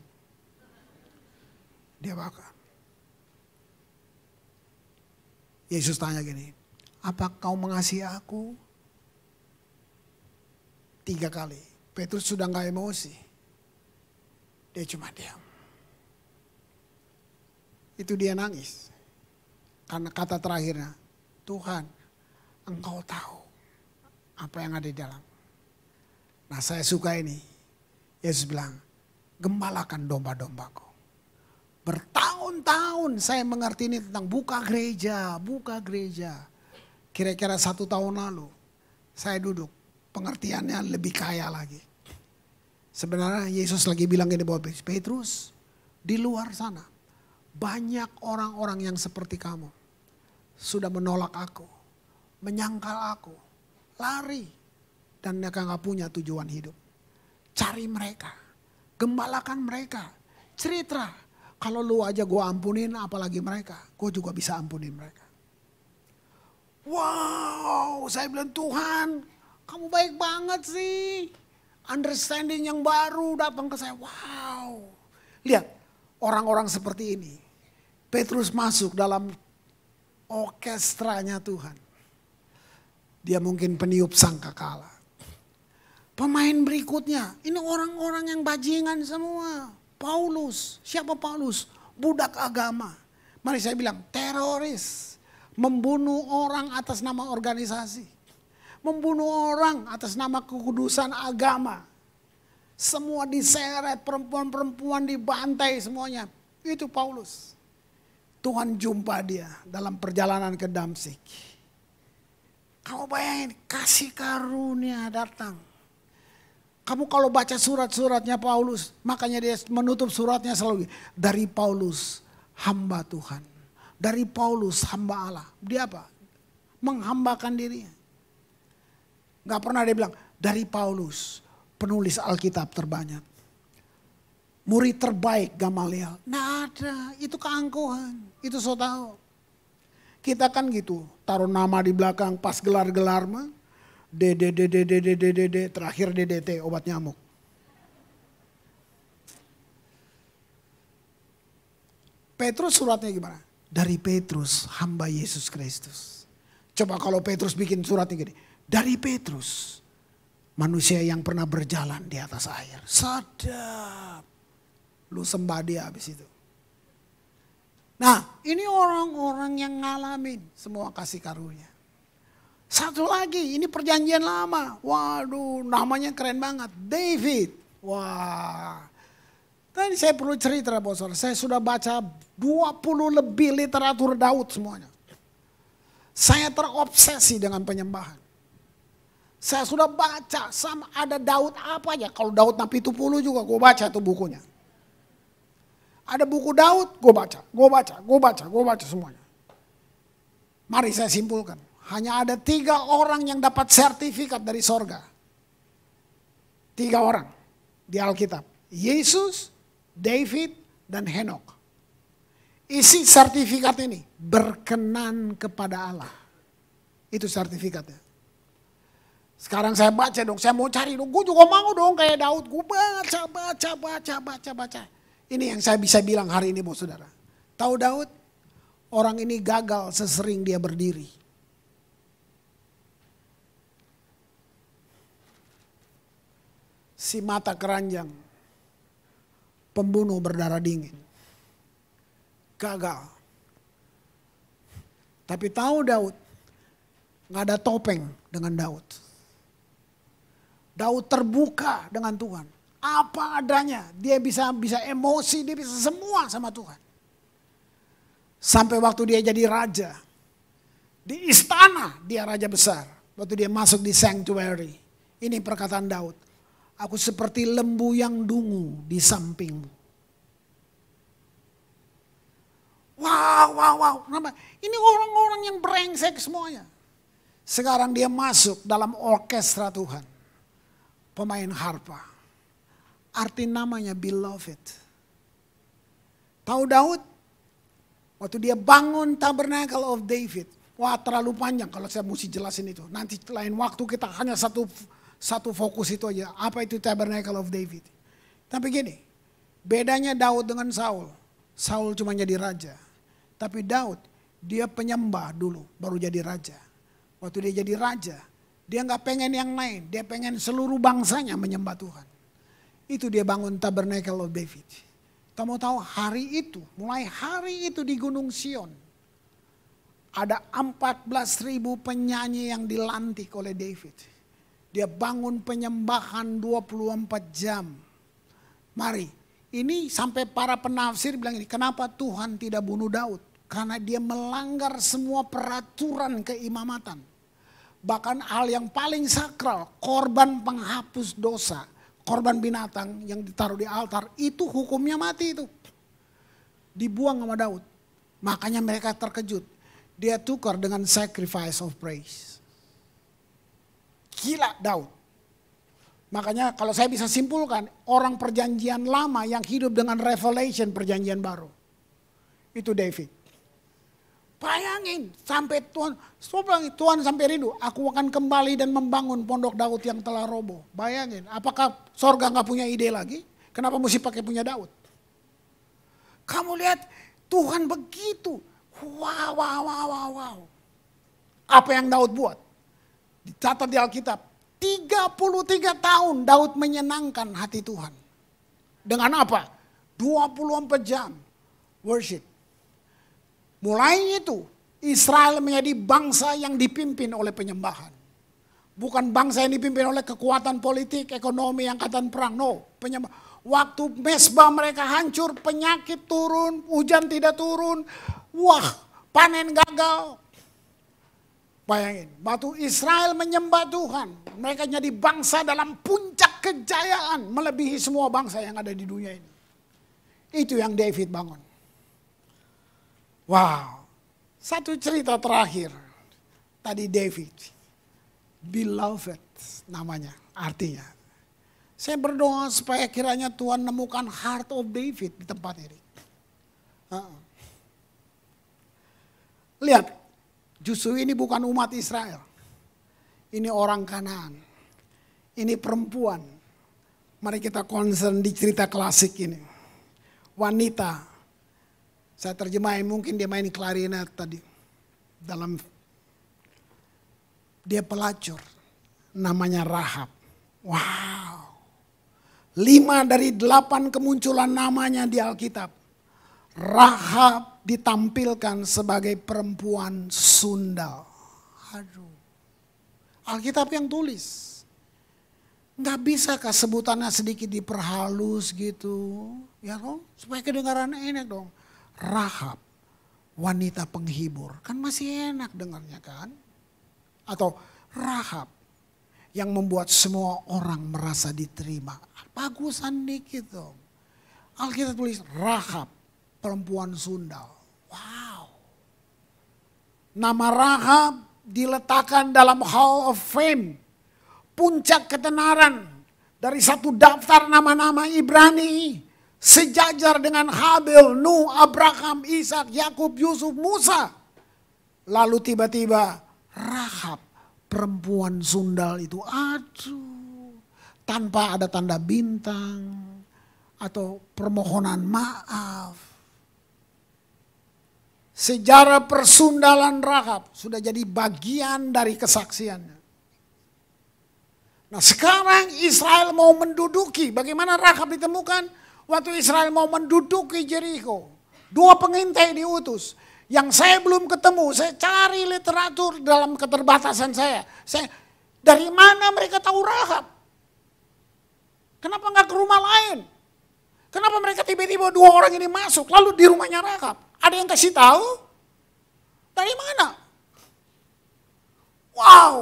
Dia bakar. Yesus tanya gini, apa kau mengasihi aku? Tiga kali. Petrus sudah nggak emosi. Dia cuma diam. Itu dia nangis. Karena kata terakhirnya, Tuhan, engkau tahu apa yang ada di dalam. Nah saya suka ini. Yesus bilang, gembalakan domba-dombaku. Bertahun-tahun saya mengerti ini tentang buka gereja, buka gereja. Kira-kira satu tahun lalu, saya duduk pengertiannya lebih kaya lagi. Sebenarnya Yesus lagi bilang gini bahwa Petrus di luar sana banyak orang-orang yang seperti kamu sudah menolak aku, menyangkal aku, lari dan mereka nggak punya tujuan hidup. Cari mereka, gembalakan mereka, cerita kalau lu aja gue ampunin apalagi mereka, gue juga bisa ampunin mereka. Wow, saya bilang Tuhan kamu baik banget sih. Understanding yang baru datang ke saya. Wow. Lihat, orang-orang seperti ini. Petrus masuk dalam orkestranya Tuhan. Dia mungkin peniup sangka sangkakala. Pemain berikutnya, ini orang-orang yang bajingan semua. Paulus, siapa Paulus? Budak agama. Mari saya bilang, teroris. Membunuh orang atas nama organisasi membunuh orang atas nama kekudusan agama. Semua diseret, perempuan-perempuan dibantai semuanya. Itu Paulus. Tuhan jumpa dia dalam perjalanan ke Damsik. Kamu bayangin, kasih karunia datang. Kamu kalau baca surat-suratnya Paulus, makanya dia menutup suratnya selalu dari Paulus hamba Tuhan. Dari Paulus hamba Allah. Dia apa? Menghambakan dirinya. Gak pernah dia bilang, dari Paulus, penulis Alkitab terbanyak. Murid terbaik Gamaliel. Nah ada, itu keangkuhan, itu so tahu. Kita kan gitu, taruh nama di belakang pas gelar-gelar mah. DDDDDDDDD, terakhir DDT, obat nyamuk. Petrus suratnya gimana? Dari Petrus, hamba Yesus Kristus. Coba kalau Petrus bikin suratnya gini, dari Petrus. Manusia yang pernah berjalan di atas air. Sadap. Lu sembah dia habis itu. Nah ini orang-orang yang ngalamin semua kasih karunia. Satu lagi ini perjanjian lama. Waduh namanya keren banget. David. Wah. Tadi saya perlu cerita bos Saya sudah baca 20 lebih literatur Daud semuanya. Saya terobsesi dengan penyembahan. Saya sudah baca sama ada Daud apa ya. Kalau Daud Nabi 70 juga gue baca tuh bukunya. Ada buku Daud, gue baca, gue baca, gue baca, gue baca semuanya. Mari saya simpulkan. Hanya ada tiga orang yang dapat sertifikat dari sorga. Tiga orang di Alkitab. Yesus, David, dan Henok. Isi sertifikat ini berkenan kepada Allah. Itu sertifikatnya. Sekarang saya baca dong, saya mau cari dong. Gue juga mau dong kayak Daud. Gue baca, baca, baca, baca, baca. Ini yang saya bisa bilang hari ini, bu saudara. Tahu Daud? Orang ini gagal sesering dia berdiri. Si mata keranjang, pembunuh berdarah dingin, gagal. Tapi tahu Daud, nggak ada topeng dengan Daud. Daud terbuka dengan Tuhan. Apa adanya, dia bisa bisa emosi, dia bisa semua sama Tuhan. Sampai waktu dia jadi raja. Di istana dia raja besar. Waktu dia masuk di sanctuary. Ini perkataan Daud. Aku seperti lembu yang dungu di sampingmu. Wow, wow, wow. Ini orang-orang yang brengsek semuanya. Sekarang dia masuk dalam orkestra Tuhan pemain harpa. Arti namanya beloved. Tahu Daud? Waktu dia bangun Tabernacle of David. Wah terlalu panjang kalau saya mesti jelasin itu. Nanti lain waktu kita hanya satu satu fokus itu aja. Apa itu Tabernacle of David? Tapi gini, bedanya Daud dengan Saul. Saul cuma jadi raja. Tapi Daud, dia penyembah dulu baru jadi raja. Waktu dia jadi raja, dia nggak pengen yang lain, dia pengen seluruh bangsanya menyembah Tuhan. Itu dia bangun Tabernacle of David. Kamu tahu hari itu, mulai hari itu di Gunung Sion. Ada 14 ribu penyanyi yang dilantik oleh David. Dia bangun penyembahan 24 jam. Mari, ini sampai para penafsir bilang ini, kenapa Tuhan tidak bunuh Daud? Karena dia melanggar semua peraturan keimamatan bahkan hal yang paling sakral, korban penghapus dosa, korban binatang yang ditaruh di altar, itu hukumnya mati itu. Dibuang sama Daud. Makanya mereka terkejut. Dia tukar dengan sacrifice of praise. Gila Daud. Makanya kalau saya bisa simpulkan, orang perjanjian lama yang hidup dengan revelation perjanjian baru. Itu David. Bayangin sampai Tuhan, Tuhan, Tuhan sampai rindu, aku akan kembali dan membangun pondok Daud yang telah roboh. Bayangin, apakah sorga nggak punya ide lagi? Kenapa mesti pakai punya Daud? Kamu lihat Tuhan begitu. Wow, wow, wow, wow, wow. Apa yang Daud buat? Dicatat di Alkitab. 33 tahun Daud menyenangkan hati Tuhan. Dengan apa? 24 jam worship Mulai itu Israel menjadi bangsa yang dipimpin oleh penyembahan. Bukan bangsa yang dipimpin oleh kekuatan politik, ekonomi, angkatan perang. No, penyembah. Waktu mesbah mereka hancur, penyakit turun, hujan tidak turun. Wah, panen gagal. Bayangin, batu Israel menyembah Tuhan. Mereka jadi bangsa dalam puncak kejayaan melebihi semua bangsa yang ada di dunia ini. Itu yang David bangun. Wow. Satu cerita terakhir. Tadi David. Beloved namanya artinya. Saya berdoa supaya kiranya Tuhan nemukan heart of David di tempat ini. Lihat, justru ini bukan umat Israel. Ini orang Kanan, Ini perempuan. Mari kita concern di cerita klasik ini. Wanita saya terjemahin mungkin dia main klarinet tadi. Dalam dia pelacur. Namanya Rahab. Wow. Lima dari delapan kemunculan namanya di Alkitab. Rahab ditampilkan sebagai perempuan sundal. Aduh. Alkitab yang tulis. Nggak bisakah sebutannya sedikit diperhalus gitu. Ya dong, supaya kedengarannya enak dong. Rahab, wanita penghibur. Kan masih enak dengarnya kan? Atau Rahab yang membuat semua orang merasa diterima. Bagusan dikit dong. Alkitab tulis Rahab, perempuan Sundal. Wow. Nama Rahab diletakkan dalam Hall of Fame. Puncak ketenaran dari satu daftar nama-nama Ibrani sejajar dengan Habil, Nuh, Abraham, Ishak, Yakub, Yusuf, Musa. Lalu tiba-tiba Rahab, perempuan sundal itu, aduh, tanpa ada tanda bintang atau permohonan maaf. Sejarah persundalan Rahab sudah jadi bagian dari kesaksiannya. Nah sekarang Israel mau menduduki, bagaimana Rahab ditemukan? Waktu Israel mau menduduki Jericho, dua pengintai diutus. Yang saya belum ketemu, saya cari literatur dalam keterbatasan saya. Saya dari mana mereka tahu Rahab? Kenapa nggak ke rumah lain? Kenapa mereka tiba-tiba dua orang ini masuk lalu di rumahnya Rahab? Ada yang kasih tahu? Dari mana? Wow.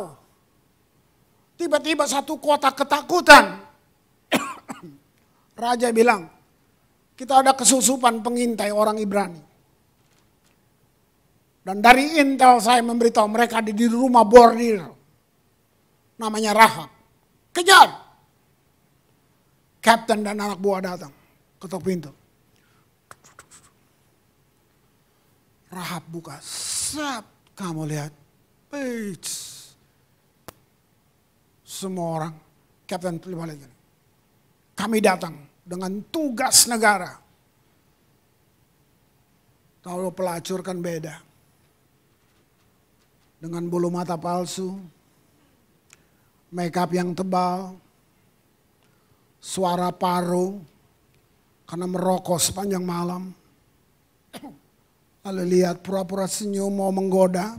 Tiba-tiba satu kota ketakutan. Raja bilang, kita ada kesusupan pengintai orang Ibrani. Dan dari intel saya memberitahu mereka ada di rumah bordir. Namanya Rahab. Kejar. Kapten dan anak buah datang. Ketok pintu. Rahab buka. Sap. Kamu lihat. Beach. Semua orang. Kapten terlibat lagi. Kami datang dengan tugas negara. Kalau pelacur kan beda. Dengan bulu mata palsu, make up yang tebal, suara paru karena merokok sepanjang malam. Lalu lihat pura-pura senyum mau menggoda.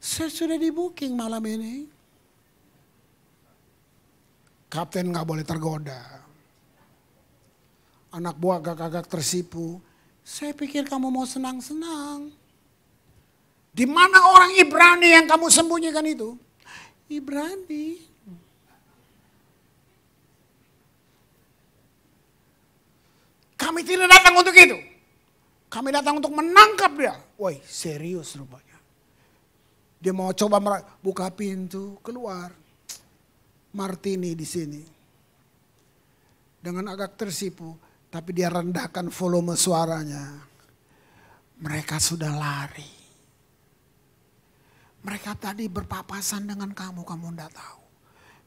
Saya sudah di booking malam ini. Kapten nggak boleh tergoda anak buah agak-agak tersipu. Saya pikir kamu mau senang-senang. Di mana orang Ibrani yang kamu sembunyikan itu? Ibrani. Kami tidak datang untuk itu. Kami datang untuk menangkap dia. Woi, serius rupanya. Dia mau coba buka pintu, keluar. Martini di sini. Dengan agak tersipu, tapi dia rendahkan volume suaranya. Mereka sudah lari. Mereka tadi berpapasan dengan kamu, kamu tidak tahu.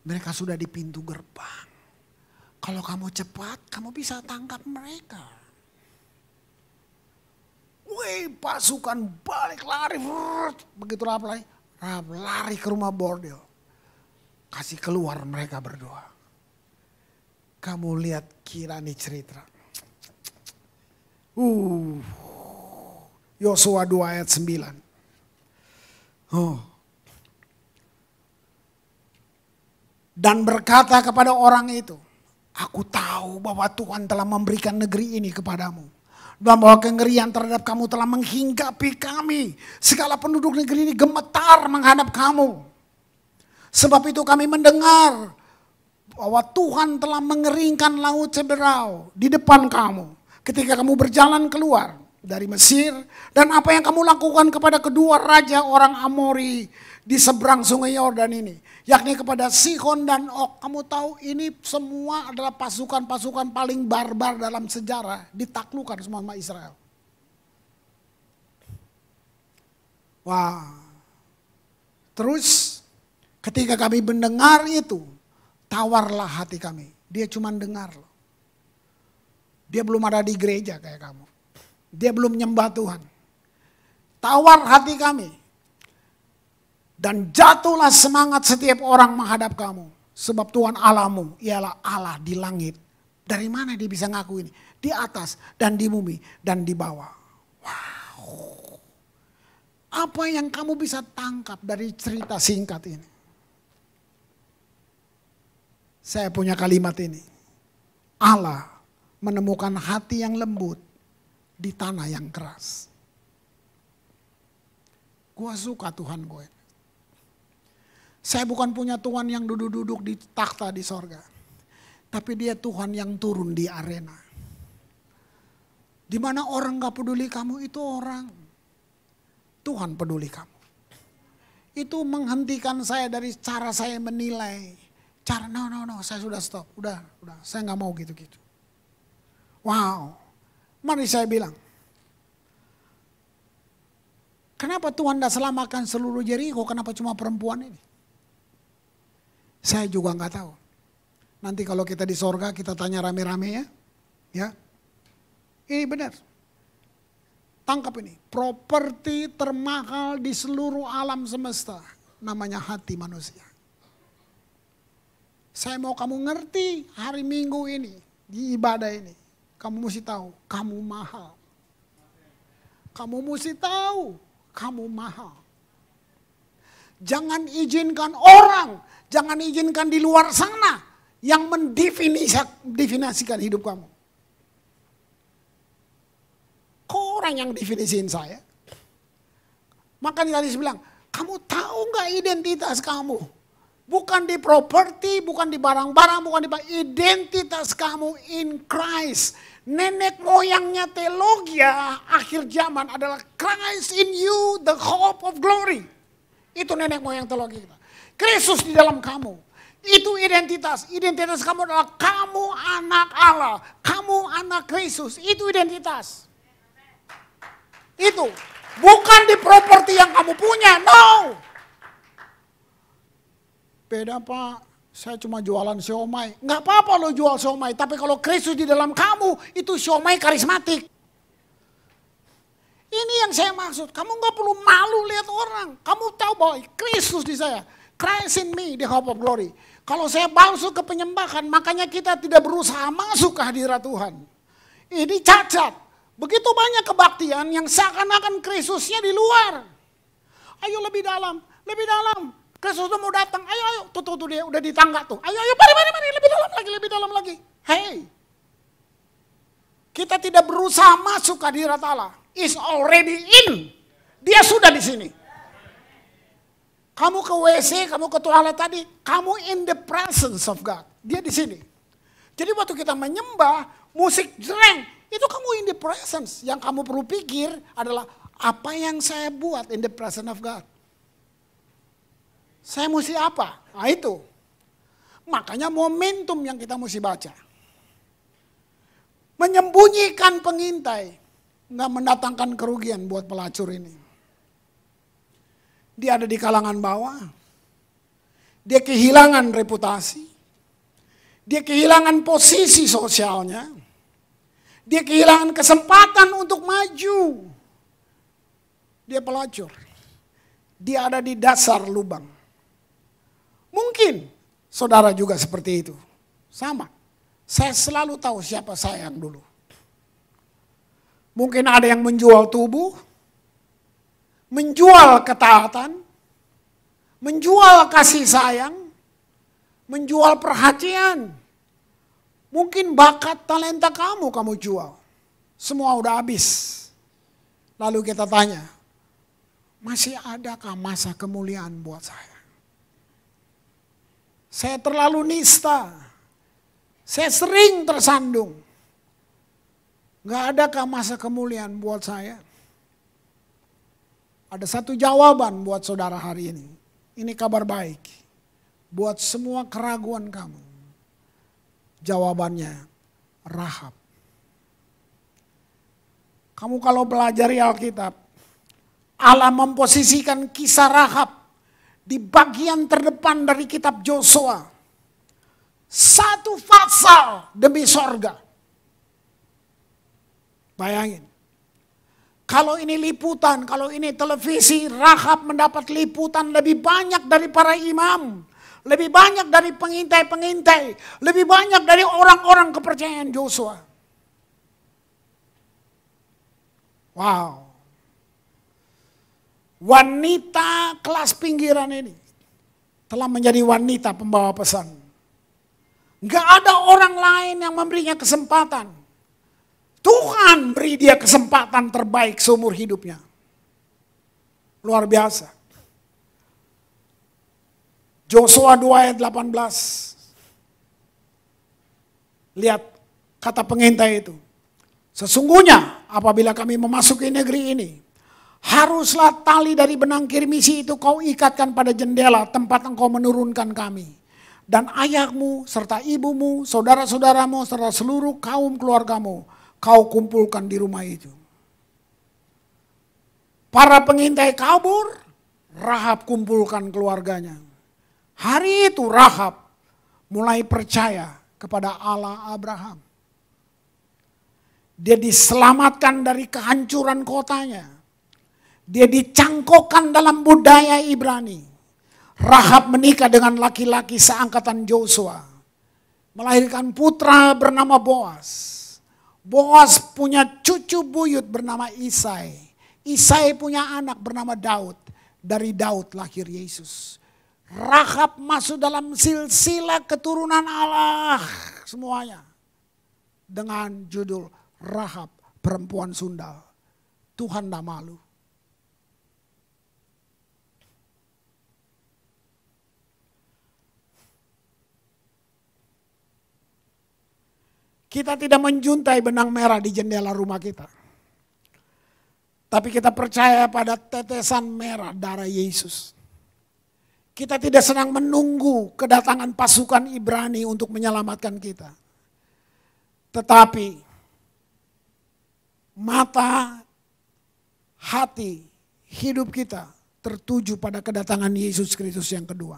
Mereka sudah di pintu gerbang. Kalau kamu cepat, kamu bisa tangkap mereka. Wih, pasukan balik lari. Begitu Rahab lari, Rahab lari ke rumah bordil. Kasih keluar mereka berdua. Kamu lihat Kirani cerita. Uh. Yosua 2 ayat 9. Oh. Dan berkata kepada orang itu, aku tahu bahwa Tuhan telah memberikan negeri ini kepadamu. Dan bahwa kengerian terhadap kamu telah menghinggapi kami. Segala penduduk negeri ini gemetar menghadap kamu. Sebab itu kami mendengar bahwa Tuhan telah mengeringkan laut seberau di depan kamu ketika kamu berjalan keluar dari Mesir dan apa yang kamu lakukan kepada kedua raja orang Amori di seberang sungai Yordan ini yakni kepada Sihon dan Og kamu tahu ini semua adalah pasukan-pasukan paling barbar dalam sejarah ditaklukkan semua sama Israel wah terus ketika kami mendengar itu tawarlah hati kami dia cuma dengar loh dia belum ada di gereja kayak kamu. Dia belum menyembah Tuhan. Tawar hati kami. Dan jatuhlah semangat setiap orang menghadap kamu. Sebab Tuhan alamu ialah Allah di langit. Dari mana dia bisa ngaku ini? Di atas dan di bumi dan di bawah. Wow. Apa yang kamu bisa tangkap dari cerita singkat ini? Saya punya kalimat ini. Allah menemukan hati yang lembut di tanah yang keras. Gua suka Tuhan gue. Saya bukan punya Tuhan yang duduk-duduk di takhta di sorga. Tapi dia Tuhan yang turun di arena. Dimana orang gak peduli kamu itu orang. Tuhan peduli kamu. Itu menghentikan saya dari cara saya menilai. Cara, no, no, no, saya sudah stop. Udah, udah, saya gak mau gitu-gitu. Wow. Mari saya bilang. Kenapa Tuhan tidak selamatkan seluruh Jericho? Kenapa cuma perempuan ini? Saya juga nggak tahu. Nanti kalau kita di sorga kita tanya rame-rame ya. Ya. Ini benar. Tangkap ini. Properti termahal di seluruh alam semesta. Namanya hati manusia. Saya mau kamu ngerti hari minggu ini. Di ibadah ini. Kamu mesti tahu, kamu mahal. Kamu mesti tahu, kamu mahal. Jangan izinkan orang, jangan izinkan di luar sana yang mendefinisikan hidup kamu. Kok orang yang definisiin saya? Maka tadi saya bilang, kamu tahu nggak identitas kamu? Bukan di properti, bukan di barang-barang, bukan di identitas kamu in Christ. Nenek moyangnya ya akhir zaman adalah Christ in you, the hope of glory. Itu nenek moyang teologi kita. Kristus di dalam kamu. Itu identitas. Identitas kamu adalah kamu anak Allah. Kamu anak Kristus. Itu identitas. Itu. Bukan di properti yang kamu punya. No beda pak, saya cuma jualan siomay. Nggak apa-apa lo jual siomay, tapi kalau Kristus di dalam kamu, itu siomay karismatik. Ini yang saya maksud, kamu nggak perlu malu lihat orang. Kamu tahu bahwa Kristus di saya, Christ in me, the hope of glory. Kalau saya palsu ke penyembahan, makanya kita tidak berusaha masuk ke hadirat Tuhan. Ini cacat. Begitu banyak kebaktian yang seakan-akan Kristusnya di luar. Ayo lebih dalam, lebih dalam Kristus itu mau datang, ayo ayo, tuh tuh, tuh dia udah di tangga tuh, ayo ayo, mari mari mari, lebih dalam lagi, lebih dalam lagi. Hey, kita tidak berusaha masuk ke hadirat Allah. Is already in. Dia sudah di sini. Kamu ke WC, kamu ke toilet tadi, kamu in the presence of God. Dia di sini. Jadi waktu kita menyembah, musik jreng, itu kamu in the presence. Yang kamu perlu pikir adalah apa yang saya buat in the presence of God. Saya mesti apa? Nah itu. Makanya momentum yang kita mesti baca. Menyembunyikan pengintai. Nggak mendatangkan kerugian buat pelacur ini. Dia ada di kalangan bawah. Dia kehilangan reputasi. Dia kehilangan posisi sosialnya. Dia kehilangan kesempatan untuk maju. Dia pelacur. Dia ada di dasar lubang. Mungkin saudara juga seperti itu. Sama. Saya selalu tahu siapa saya yang dulu. Mungkin ada yang menjual tubuh, menjual ketaatan, menjual kasih sayang, menjual perhatian. Mungkin bakat talenta kamu kamu jual. Semua udah habis. Lalu kita tanya, masih adakah masa kemuliaan buat saya? Saya terlalu nista. Saya sering tersandung. Gak ada masa kemuliaan buat saya? Ada satu jawaban buat saudara hari ini. Ini kabar baik. Buat semua keraguan kamu. Jawabannya Rahab. Kamu kalau pelajari Alkitab, Allah memposisikan kisah Rahab di bagian terdepan dari kitab Joshua. Satu pasal demi sorga. Bayangin. Kalau ini liputan, kalau ini televisi, Rahab mendapat liputan lebih banyak dari para imam. Lebih banyak dari pengintai-pengintai. Lebih banyak dari orang-orang kepercayaan Joshua. Wow. Wanita kelas pinggiran ini telah menjadi wanita pembawa pesan. Gak ada orang lain yang memberinya kesempatan. Tuhan beri dia kesempatan terbaik seumur hidupnya. Luar biasa. Joshua 2 ayat 18. Lihat kata pengintai itu. Sesungguhnya apabila kami memasuki negeri ini, Haruslah tali dari benang kirmisi itu kau ikatkan pada jendela tempat engkau menurunkan kami. Dan ayahmu serta ibumu, saudara-saudaramu serta seluruh kaum keluargamu kau kumpulkan di rumah itu. Para pengintai kabur, Rahab kumpulkan keluarganya. Hari itu Rahab mulai percaya kepada Allah Abraham. Dia diselamatkan dari kehancuran kotanya dia dicangkokkan dalam budaya Ibrani. Rahab menikah dengan laki-laki seangkatan Joshua. Melahirkan putra bernama Boas. Boas punya cucu buyut bernama Isai. Isai punya anak bernama Daud. Dari Daud lahir Yesus. Rahab masuk dalam silsilah keturunan Allah semuanya. Dengan judul Rahab perempuan sundal. Tuhan tidak malu. Kita tidak menjuntai benang merah di jendela rumah kita. Tapi kita percaya pada tetesan merah darah Yesus. Kita tidak senang menunggu kedatangan pasukan Ibrani untuk menyelamatkan kita. Tetapi mata, hati, hidup kita tertuju pada kedatangan Yesus Kristus yang kedua.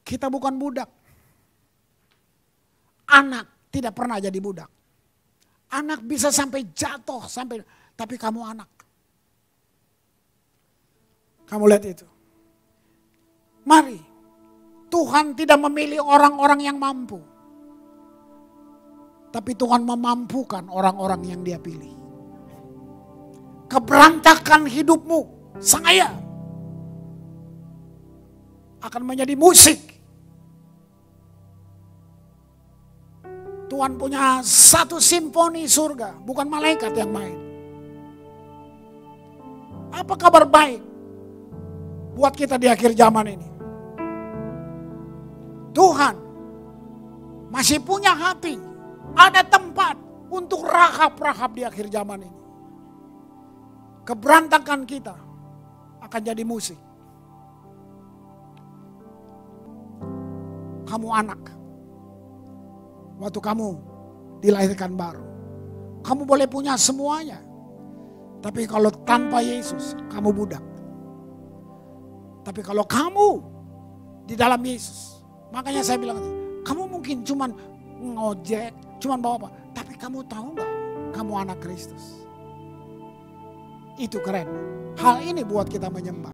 Kita bukan budak, anak tidak pernah jadi budak. Anak bisa sampai jatuh, sampai tapi kamu anak. Kamu lihat itu. Mari, Tuhan tidak memilih orang-orang yang mampu. Tapi Tuhan memampukan orang-orang yang dia pilih. Keberantakan hidupmu, saya akan menjadi musik Tuhan punya satu simfoni surga, bukan malaikat yang main. Apa kabar baik buat kita di akhir zaman ini? Tuhan masih punya hati, ada tempat untuk rahab-rahab di akhir zaman ini. Keberantakan kita akan jadi musik. Kamu anak waktu kamu dilahirkan baru. Kamu boleh punya semuanya. Tapi kalau tanpa Yesus, kamu budak. Tapi kalau kamu di dalam Yesus, makanya saya bilang, kamu mungkin cuma ngojek, cuma bawa apa. Tapi kamu tahu nggak, kamu anak Kristus. Itu keren. Hal ini buat kita menyembah.